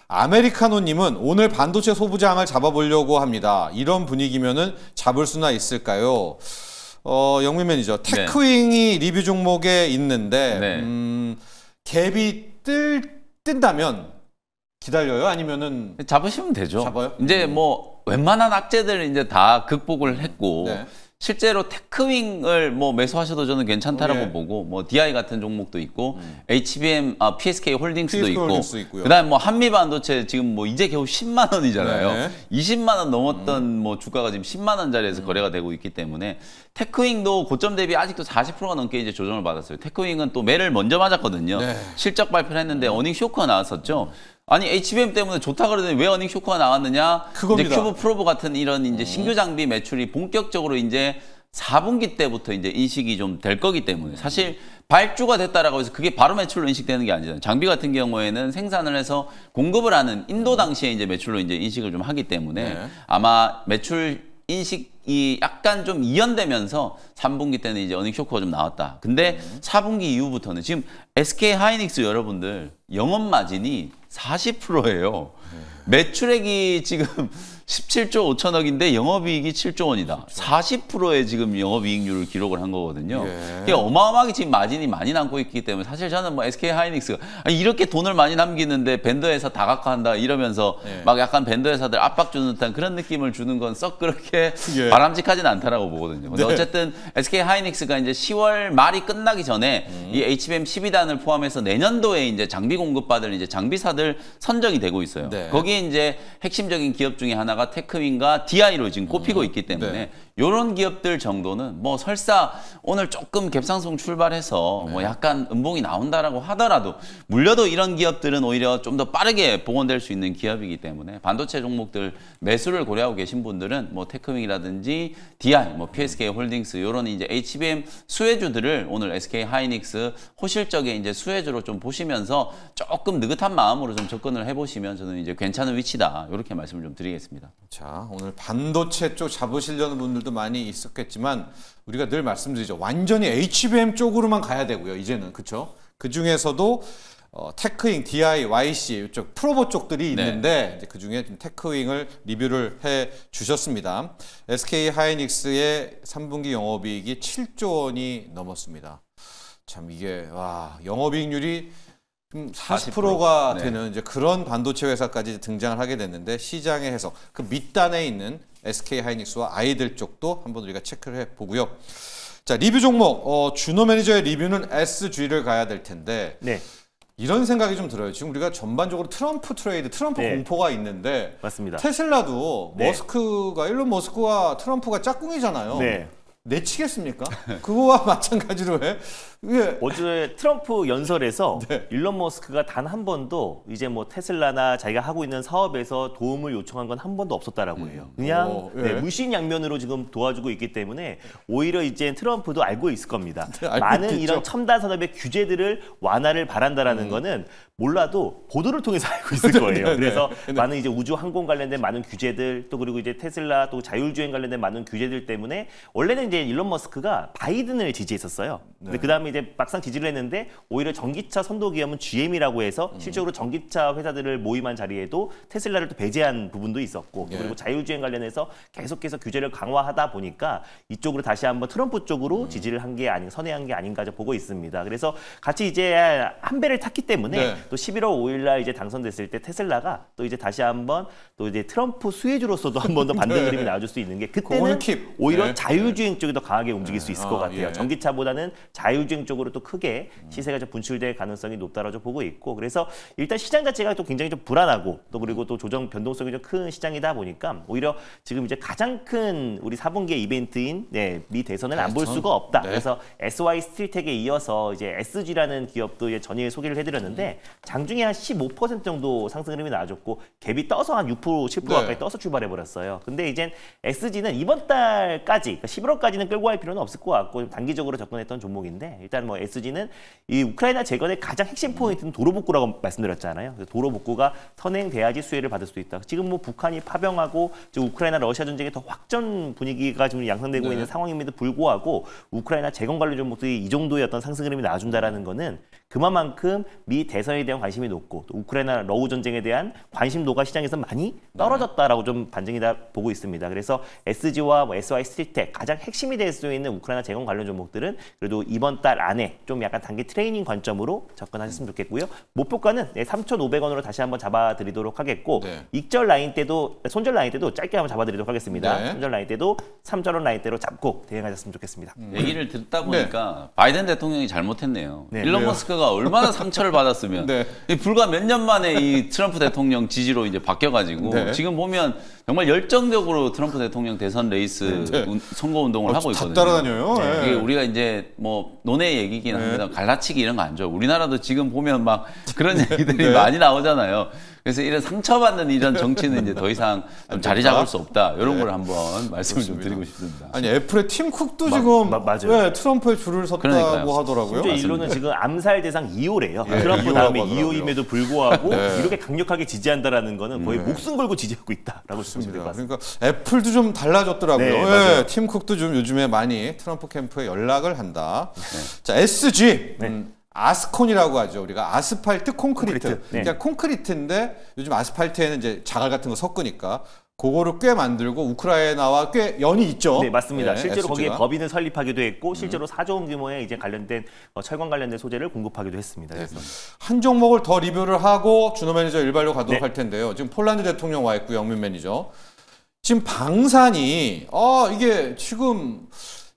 아메리카노님은 오늘 반도체 소부장을 잡아보려고 합니다. 이런 분위기면은 잡을 수나 있을까요? 어, 영민 매니저 테크윙이 네. 리뷰 종목에 있는데 네. 음, 갭이 뜰 뜬다면 기다려요? 아니면은 잡으시면 되죠. 잡아요? 이제 뭐 웬만한 악재들 이제 다 극복을 했고 네. 실제로 테크윙을 뭐 매수하셔도 저는 괜찮다라고 예. 보고 뭐 DI 같은 종목도 있고 음. HBM 아 PSK 홀딩스도 PSK 있고 그다음 뭐 한미 반도체 지금 뭐 이제 겨우 10만 원이잖아요. 네네. 20만 원 넘었던 음. 뭐 주가가 지금 10만 원짜리에서 음. 거래가 되고 있기 때문에 테크윙도 고점 대비 아직도 40%가 넘게 이제 조정을 받았어요. 테크윙은 또 매를 먼저 맞았거든요. 네. 실적 발표를 했는데 음. 어닝 쇼크가 나왔었죠. 아니 HBM 때문에 좋다 그러더니 왜 어닝 쇼크가 나왔느냐? 그겁니다. 이제 큐브 프로브 같은 이런 이제 음. 신규 장비 매출이 본격적으로 이제 4분기 때부터 이제 인식이 좀 될 거기 때문에 사실 발주가 됐다라고 해서 그게 바로 매출로 인식되는 게 아니잖아요. 장비 같은 경우에는 생산을 해서 공급을 하는 인도 음. 당시에 이제 매출로 이제 인식을 좀 하기 때문에 네. 아마 매출 인식이 약간 좀 이연되면서 3분기 때는 이제 어닝 쇼크가 좀 나왔다. 근데 4분기 음. 이후부터는 지금 SK 하이닉스 여러분들 영업 마진이 40%예요. 매출액이 지금 17조 5천억인데 영업이익이 7조 원이다. 40%의 지금 영업이익률을 기록을 한 거거든요. 예. 어마어마하게 지금 마진이 많이 남고 있기 때문에 사실 저는 뭐 SK 하이닉스가 이렇게 돈을 많이 남기는데 벤더 회사 다각화한다 이러면서 예. 막 약간 벤더 회사들 압박 주는 듯한 그런 느낌을 주는 건 썩 그렇게 예. 바람직하진 않다라고 보거든요. 근데 네. 어쨌든 SK 하이닉스가 이제 10월 말이 끝나기 전에 음. 이 HBM 12단을 포함해서 내년도에 이제 장비 공급받을 이제 장비사들 선정이 되고 있어요. 네. 거기에 이제 핵심적인 기업 중에 하나가 하나가 테크윈과 DI로 지금 꼽히고 음. 있기 때문에 네. 이런 기업들 정도는 뭐 설사 오늘 조금 갭상승 출발해서 네. 뭐 약간 음봉이 나온다라고 하더라도 물려도 이런 기업들은 오히려 좀 더 빠르게 복원될 수 있는 기업이기 때문에 반도체 종목들 매수를 고려하고 계신 분들은 뭐 테크윙이라든지 DI, 뭐 PSK 홀딩스 이런 이제 HBM 수혜주들을 오늘 SK 하이닉스 호실적인 이제 수혜주로 좀 보시면서 조금 느긋한 마음으로 좀 접근을 해보시면 저는 이제 괜찮은 위치다 이렇게 말씀을 좀 드리겠습니다. 있습니다. 자, 오늘 반도체 쪽 잡으시려는 분들도 많이 있었겠지만 우리가 늘 말씀드리죠. 완전히 HBM 쪽으로만 가야 되고요. 이제는 그렇죠? 그 중에서도 어, 테크윙, DIYC 이쪽 프로보 쪽들이 네. 있는데 네. 그 중에 테크윙을 리뷰를 해 주셨습니다. SK 하이닉스의 3분기 영업이익이 7조 원이 넘었습니다. 참 이게 와 영업이익률이 40%가 음, 40%? 되는 네. 이제 그런 반도체 회사까지 등장을 하게 됐는데 시장의 해석 그 밑단에 있는 SK 하이닉스와 아이들 쪽도 한번 우리가 체크를 해 보고요. 자 리뷰 종목 어, 준호 매니저의 리뷰는 SG를 가야 될 텐데 네. 이런 생각이 좀 들어요. 지금 우리가 전반적으로 트럼프 트레이드, 트럼프 네. 공포가 있는데 맞습니다. 테슬라도 네. 머스크가 일론 머스크와 트럼프가 짝꿍이잖아요. 네. 내치겠습니까? 그거와 마찬가지로 해. 이 어제 트럼프 연설에서 네. 일론 머스크가 단 한 번도 이제 뭐 테슬라나 자기가 하고 있는 사업에서 도움을 요청한 건 한 번도 없었다라고 해요. 음. 그냥 오, 어, 네, 예. 네, 무신 양면으로 지금 도와주고 있기 때문에 오히려 이제 트럼프도 알고 있을 겁니다. 네, 많은 이런 첨단 산업의 규제들을 완화를 바란다라는 음. 거는 몰라도 보도를 통해서 알고 있을 네, 거예요. 네, 네, 그래서 네, 네. 많은 이제 우주 항공 관련된 많은 규제들 또 그리고 이제 테슬라 또 자율주행 관련된 많은 규제들 때문에 원래는 이제 일론 머스크가 바이든을 지지했었어요. 근데 네. 그다음에 이제 막상 지지를 했는데 오히려 전기차 선도 기업은 GM이라고 해서 음. 실적으로 전기차 회사들을 모임한 자리에도 테슬라를 또 배제한 부분도 있었고 예. 그리고 자율주행 관련해서 계속해서 규제를 강화하다 보니까 이쪽으로 다시 한번 트럼프 쪽으로 음. 지지를 한 게 아닌 선회한 게 아닌가 보고 있습니다. 그래서 같이 이제 한 배를 탔기 때문에 또 11월 5일 날 이제 당선됐을 때 테슬라가 또 이제 다시 한번 또 이제 트럼프 수혜주로서도 한 번 더 반대 네. 그림이 나와줄 수 있는 게 그때는 오히려 네. 자율주행 쪽이 더 강하게 움직일 수 네. 있을 것 아, 같아요. 예. 전기차보다는 자율주행 쪽으로 또 크게 시세가 좀 분출될 가능성이 높다라고 보고 있고 그래서 일단 시장 자체가 또 굉장히 좀 불안하고 또 그리고 또 조정 변동성이 좀 큰 시장이다 보니까 오히려 지금 이제 가장 큰 우리 4분기 이벤트인 네, 미 대선을 안 볼 수가 없다. 네. 그래서 SY 스틸텍에 이어서 이제 SG라는 기업도 전일 소개를 해드렸는데 장중에 한 15% 정도 상승 흐이 나와줬고 갭이 떠서 한 6%, 7% 네. 가까이 떠서 출발해버렸어요. 근데 이젠 SG는 이번 달까지, 그러니까 11월까지는 끌고 갈 필요는 없을 것 같고 단기적으로 접근했던 종목인데 일단 뭐 SG는 이 우크라이나 재건의 가장 핵심 포인트는 도로 복구라고 말씀드렸잖아요. 도로 복구가 선행돼야지 수혜를 받을 수 있다. 지금 뭐 북한이 파병하고 우크라이나 러시아 전쟁에더 확전 분위기가 지금 양상되고 네. 있는 상황임에도 불구하고 우크라이나 재건 관련 종목들이 이 정도의 어떤 상승 흐름이 나와준다라는 거는 그만큼 미 대선에 대한 관심이 높고 또 우크라이나 러우 전쟁에 대한 관심도가 시장에서 많이 떨어졌다라고 좀 반증이 다 보고 있습니다. 그래서 SG와 뭐 SY 스틸텍 가장 핵심이 될 수 있는 우크라이나 재건 관련 종목들은 그래도 이번 달 안에 좀 약간 단기 트레이닝 관점으로 접근하셨으면 좋겠고요. 목표가는 3,500원으로 다시 한번 잡아드리도록 하겠고 네. 익절 라인 때도 손절 라인 때도 짧게 한번 잡아드리도록 하겠습니다. 네. 손절 라인 때도 3,000원 라인대로 잡고 대응하셨으면 좋겠습니다. 음. 얘기를 듣다 네. 보니까 네. 바이든 대통령이 잘못했네요. 네. 일론 머스크 사회가 얼마나 상처를 받았으면 네. 불과 몇 년 만에 이 트럼프 대통령 지지로 이제 바뀌어가지고 네. 지금 보면 정말 열정적으로 트럼프 대통령 대선 레이스 네. 네. 운, 선거 운동을 어, 하고 있거든요. 따라다녀요. 네. 네. 이게 우리가 이제 뭐 논의 얘기긴 합니다. 갈라치기 이런 거안좋아 우리나라도 지금 보면 막 그런 얘기들이 많이 나오잖아요. 그래서 이런 상처받는 이런 정치는 이제 더 이상 좀 자리 잡을 수 없다. 이런 네. 걸 한번 말씀을 그렇습니다. 좀 드리고 싶습니다. 아니 애플의 팀 쿡도 지금 마, 마, 네, 트럼프의 줄을 섰다고 그러니까요. 하더라고요. 실제 일로는 지금 암살 대상 2호래요. 예, 네. 트럼프 다음에 2호임에도 불구하고 이렇게 강력하게 지지한다라는 거는 거의 네. 목숨 걸고 지지하고 있다라고 보시면 그러니까 애플도 좀 달라졌더라고요. 네, 예, 팀 쿡도 좀 요즘에 많이 트럼프 캠프에 연락을 한다. 네. 자 SG 음, 아스콘이라고 하죠. 우리가 아스팔트 콘크리트. 콘크리트. 네. 콘크리트인데 요즘 아스팔트에는 이제 자갈 같은 거 섞으니까 그거를 꽤 만들고 우크라이나와 꽤 연이 있죠. 네, 맞습니다. 네, 실제로 거기에 법인을 설립하기도 했고 음. 실제로 사조원 음. 규모의 이제 관련된 어, 철강 관련된 소재를 공급하기도 했습니다. 네. 한 종목을 더 리뷰를 하고 준호 매니저 일발로 가도록 네. 할 텐데요. 지금 폴란드 대통령 와 있고 영민 매니저. 지금 방산이 어 이게 지금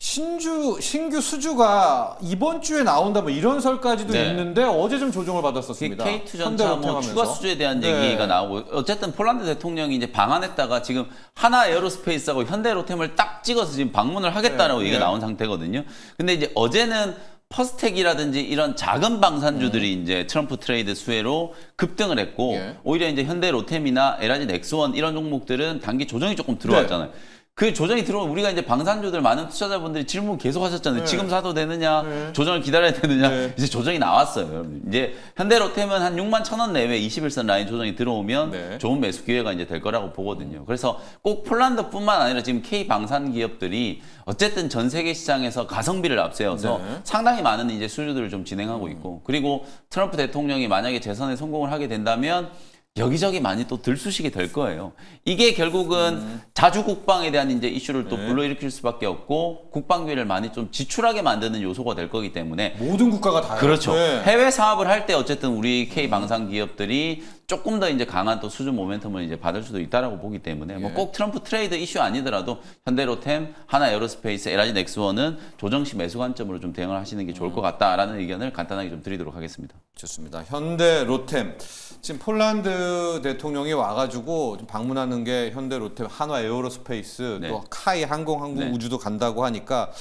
신주 신규 수주가 이번 주에 나온다 뭐 이런 설까지도 네. 있는데 어제 좀 조정을 받았었습니다. 그 K2 전차 뭐 추가 수주에 대한 네. 얘기가 나오고 어쨌든 폴란드 대통령이 이제 방한했다가 지금 하나 에어로스페이스하고 현대로템을 딱 찍어서 지금 방문을 하겠다라고 네. 얘기가 네. 나온 상태거든요. 근데 이제 어제는 퍼스텍이라든지 이런 작은 방산주들이 음. 이제 트럼프 트레이드 수혜로 급등을 했고 예. 오히려 이제 현대 로템이나 에라지넥스원 이런 종목들은 단기 조정이 조금 들어왔잖아요. 네. 그 조정이 들어오면 우리가 이제 방산주들 많은 투자자분들이 질문 계속 하셨잖아요. 네. 지금 사도 되느냐, 네. 조정을 기다려야 되느냐. 네. 이제 조정이 나왔어요. 이제 현대로템은 한 6만 천원 내외 21선 라인 조정이 들어오면 네. 좋은 매수 기회가 이제 될 거라고 보거든요. 그래서 꼭 폴란드뿐만 아니라 지금 K 방산 기업들이 어쨌든 전 세계 시장에서 가성비를 앞세워서 네. 상당히 많은 이제 수주들을 좀 진행하고 음. 있고 그리고 트럼프 대통령이 만약에 재선에 성공을 하게 된다면 여기저기 많이 또 들쑤시게 될 거예요. 이게 결국은 음. 자주 국방에 대한 이제 이슈를 또 네. 불러일으킬 수밖에 없고 국방비를 많이 좀 지출하게 만드는 요소가 될 거기 때문에 모든 국가가 다 그렇죠. 네. 해외 사업을 할 때 어쨌든 우리 K 음. 방산 기업들이 조금 더 이제 강한 또 수준 모멘텀을 이제 받을 수도 있다라고 보기 때문에 뭐 예. 뭐꼭 트럼프 트레이드 이슈 아니더라도 현대로템, 하나 에어로스페이스, 에라지 넥스원은 조정 시 매수 관점으로 좀 대응을 하시는 게 좋을 것 같다라는 의견을 간단하게 좀 드리도록 하겠습니다. 좋습니다. 현대로템 지금 폴란드 대통령이 와가지고 방문하는 게 현대로템, 한화 에어로스페이스 네. 또 카이 항공 항공 네. 우주도 간다고 하니까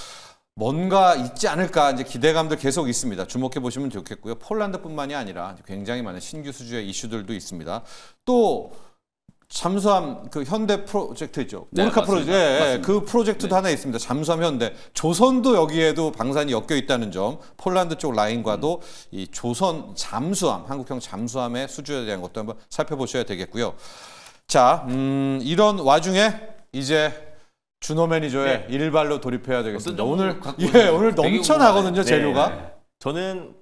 뭔가 있지 않을까 이제 기대감도 계속 있습니다. 주목해 보시면 좋겠고요. 폴란드뿐만이 아니라 굉장히 많은 신규 수주의 이슈들도 있습니다. 또 잠수함 그 현대 프로젝트 있죠. 네, 오르카 프로젝트. 예, 예 그 프로젝트도 네. 하나 있습니다. 잠수함 현대. 조선도 여기에도 방산이 엮여 있다는 점. 폴란드 쪽 라인과도 음. 이 조선 잠수함, 한국형 잠수함의 수주에 대한 것도 한번 살펴보셔야 되겠고요. 자, 음, 이런 와중에 이제 준호 매니저의 네. 일발로 돌입해야 되겠습니다. 오늘 예 오늘 넘쳐나거든요 재료가. 네. 저는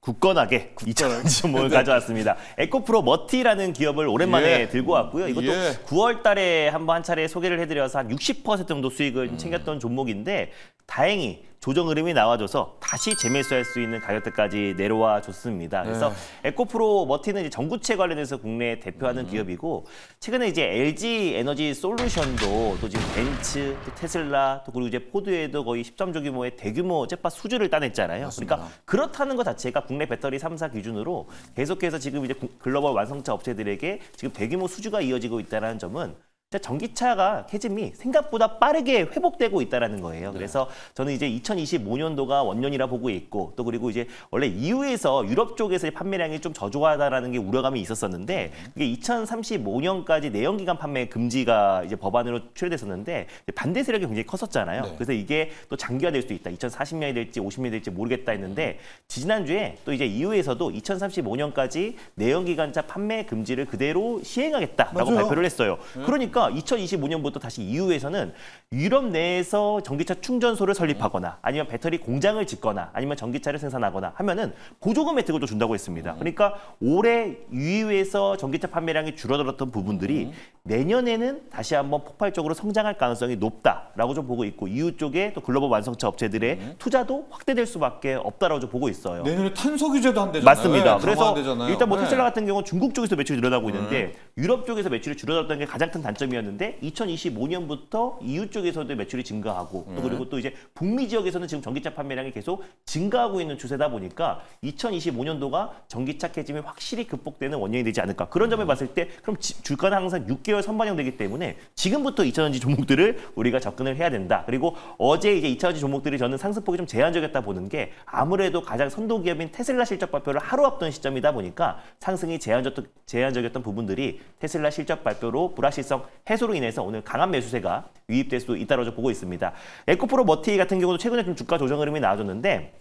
굳건하게 2,000점을 네. 가져왔습니다. 에코프로 머티라는 기업을 오랜만에 예. 들고 왔고요. 이것도 예. 9월 달에 한 번 한 차례 소개를 해드려서 한 60% 정도 수익을 음. 챙겼던 종목인데 다행히 조정 흐름이 나와줘서 다시 재매수할 수 있는 가격대까지 내려와 줬습니다. 네. 그래서 네. 에코프로 머티는 이제 전구체 관련해서 국내 대표하는 음. 기업이고 최근에 이제 LG 에너지 솔루션도 또 지금 벤츠, 또 테슬라, 또 그리고 이제 포드에도 거의 13조 규모의 대규모 젯파 수주를 따냈잖아요. 그러니까 맞습니다. 그러니까 그렇다는 것 자체가 국내 배터리 3사 기준으로 계속해서 지금 이제 글로벌 완성차 업체들에게 지금 대규모 수주가 이어지고 있다는 점은 전기차가 캐짐이 생각보다 빠르게 회복되고 있다라는 거예요. 네. 그래서 저는 이제 2025년도가 원년이라 보고 있고 또 그리고 이제 원래 EU에서 유럽 쪽에서 의 판매량이 좀 저조하다라는 게 우려감이 있었었는데 음. 그게 2035년까지 내연기관 판매 금지가 이제 법안으로 출제됐었는데 반대 세력이 굉장히 컸었잖아요. 네. 그래서 이게 또 장기화될 수도 있다. 2040년이 될지 50년이 될지 모르겠다 했는데 음. 지난주에 또 이제 EU에서도 2035년까지 내연기관차 판매 금지를 그대로 시행하겠다라고 맞아요. 발표를 했어요. 네. 그러니까 그러니까 2025년부터 다시 이후에서는 유럽 내에서 전기차 충전소를 설립하거나 아니면 배터리 공장을 짓거나 아니면 전기차를 생산하거나 하면은 보조금 혜택을 또 준다고 했습니다. 음. 그러니까 올해 유입에서 전기차 판매량이 줄어들었던 부분들이 음. 내년에는 다시 한번 폭발적으로 성장할 가능성이 높다라고 좀 보고 있고 이후 쪽에 또 글로벌 완성차 업체들의 음. 투자도 확대될 수밖에 없다라고 좀 보고 있어요. 내년에 탄소 규제도 한대잖아요. 맞습니다. 네, 그래서 일단 뭐 예. 테슬라 같은 경우 는 중국 쪽에서 매출이 늘어나고 있는데 유럽 쪽에서 매출이 줄어들었던 게 가장 큰 단점. 관점이었는데 2025년부터 EU 쪽에서도 매출이 증가하고 또 네. 그리고 또 이제 북미 지역에서는 지금 전기차 판매량이 계속 증가하고 있는 추세다 보니까 2025년도가 전기차 캐짐이 확실히 극복되는 원인이 되지 않을까 그런 점을 음. 봤을 때 그럼 지, 주가는 항상 6개월 선반영되기 때문에 지금부터 2차전지 종목들을 우리가 접근을 해야 된다 그리고 어제 이제 2차전지 종목들이 저는 상승폭이 좀 제한적이었다 보는 게 아무래도 가장 선도 기업인 테슬라 실적 발표를 하루 앞둔 시점이다 보니까 상승이 제한적, 제한적이었던 부분들이 테슬라 실적 발표로 불확실성 해소로 인해서 오늘 강한 매수세가 유입될 수도 있다라고 보고 있습니다. 에코프로 머티 같은 경우도 최근에 좀 주가 조정 흐름이 나아졌는데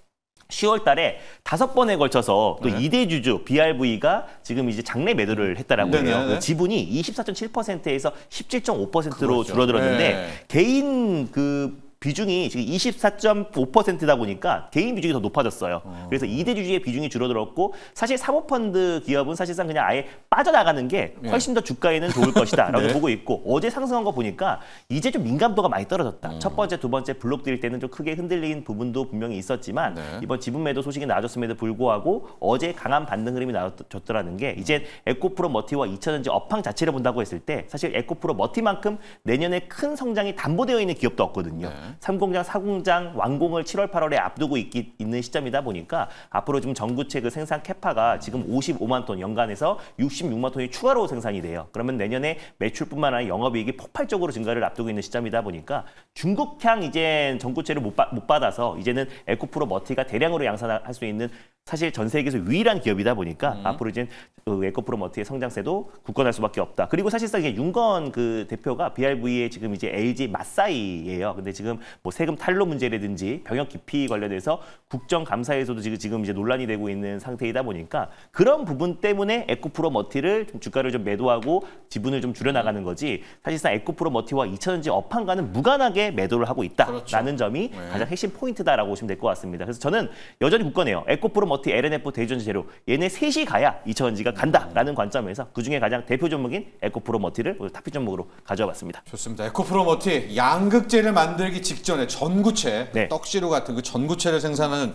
10월 달에 다섯 번에 걸쳐서 또 네. 2대 주주 BRV가 지금 이제 장내 매도를 음. 했다라고 네네. 해요. 지분이 24.7%에서 17.5%로 그렇죠. 줄어들었는데 네. 개인 그 비중이 지금 24.5%다 보니까 개인 비중이 더 높아졌어요. 어. 그래서 이대주 주의 비중이 줄어들었고 사실 사모펀드 기업은 사실상 그냥 아예 빠져나가는 게 예. 훨씬 더 주가에는 좋을 것이다라고 네. 보고 있고 어제 상승한 거 보니까 이제 좀 민감도가 많이 떨어졌다. 음. 첫 번째, 두 번째 블록 들일 때는 좀 크게 흔들린 부분도 분명히 있었지만 네. 이번 지분 매도 소식이 나왔음에도 불구하고 어제 강한 반등 흐름이 나왔더라는 게 이제 에코프로 머티와 2차전지 업황 자체를 본다고 했을 때 사실 에코프로 머티만큼 내년에 큰 성장이 담보되어 있는 기업도 없거든요. 네. 3공장4공장 완공을 7월, 8월에 앞두고 있기, 있는 시점이다 보니까 앞으로 지금 전구체 그 생산 캐파가 지금 55만 톤 연간에서 66만 톤이 추가로 생산이 돼요. 그러면 내년에 매출뿐만 아니라 영업이익이 폭발적으로 증가를 앞두고 있는 시점이다 보니까 중국향 이제 전구체를 못, 못 받아서 이제는 에코프로 머티가 대량으로 양산할 수 있는 사실 전 세계에서 유일한 기업이다 보니까 음. 앞으로 이제 그 에코프로머티의 성장세도 굳건할 수밖에 없다. 그리고 사실상 이게 윤건 그 대표가 BRV의 지금 이제 LG 마사이예요. 근데 지금 뭐 세금 탈루 문제라든지 병역 기피 관련해서 국정감사에서도 지금 지금 이제 논란이 되고 있는 상태이다 보니까 그런 부분 때문에 에코프로 머티를 좀 주가를 좀 매도하고 지분을 좀 줄여 나가는 거지 사실상 에코프로 머티와 2천원지 업판과는 무관하게 매도를 하고 있다라는 그렇죠. 점이 네. 가장 핵심 포인트다라고 보시면 될 것 같습니다. 그래서 저는 여전히 굳건해요. 에코프로 머티, LNF 대전지 재료 얘네 셋이 가야 2천원지가 간다라는 관점에서 그중에 가장 대표 종목인 에코프로 머티를 오늘 탑피 종목으로 가져와 봤습니다. 좋습니다. 에코프로 머티 양극재를 만들기 직전에 전구체 네. 떡시루 같은 그 전구체를 생산하는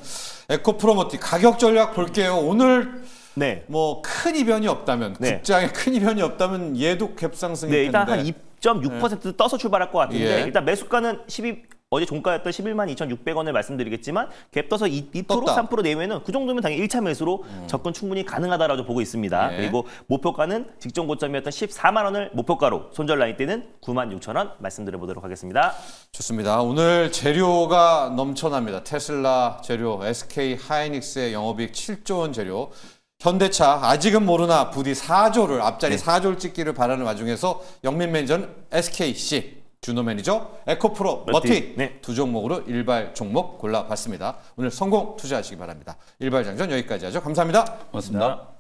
에코프로모티 가격 전략 볼게요. 오늘 네. 뭐큰 이변이 없다면 네. 국장에 큰 이변이 없다면 얘도 갭상승일 네, 일단 한 2.6% 네. 떠서 출발할 것 같은데 예. 일단 매수가는 12 어제 종가였던 11만 2,600원을 말씀드리겠지만 갭 떠서 2%, 2% 3% 내외는 그 정도면 당연히 1차 매수로 음. 접근 충분히 가능하다라고 보고 있습니다. 예. 그리고 목표가는 직전 고점이었던 14만 원을 목표가로 손절 라인 때는 9만 6천 원 말씀드려 보도록 하겠습니다. 좋습니다. 오늘 재료가 넘쳐납니다. 테슬라 재료, SK 하이닉스의 영업이익 7조 원 재료, 현대차 아직은 모르나 부디 4조를 앞자리 네. 4조를 찍기를 바라는 와중에서 영민 매니저는 SKC 준노맨이죠 에코프로 머티, 머티. 네. 두 종목으로 일발 종목 골라봤습니다. 오늘 성공 투자하시기 바랍니다. 일발 장전 여기까지 하죠. 감사합니다. 고맙습니다. 고맙습니다.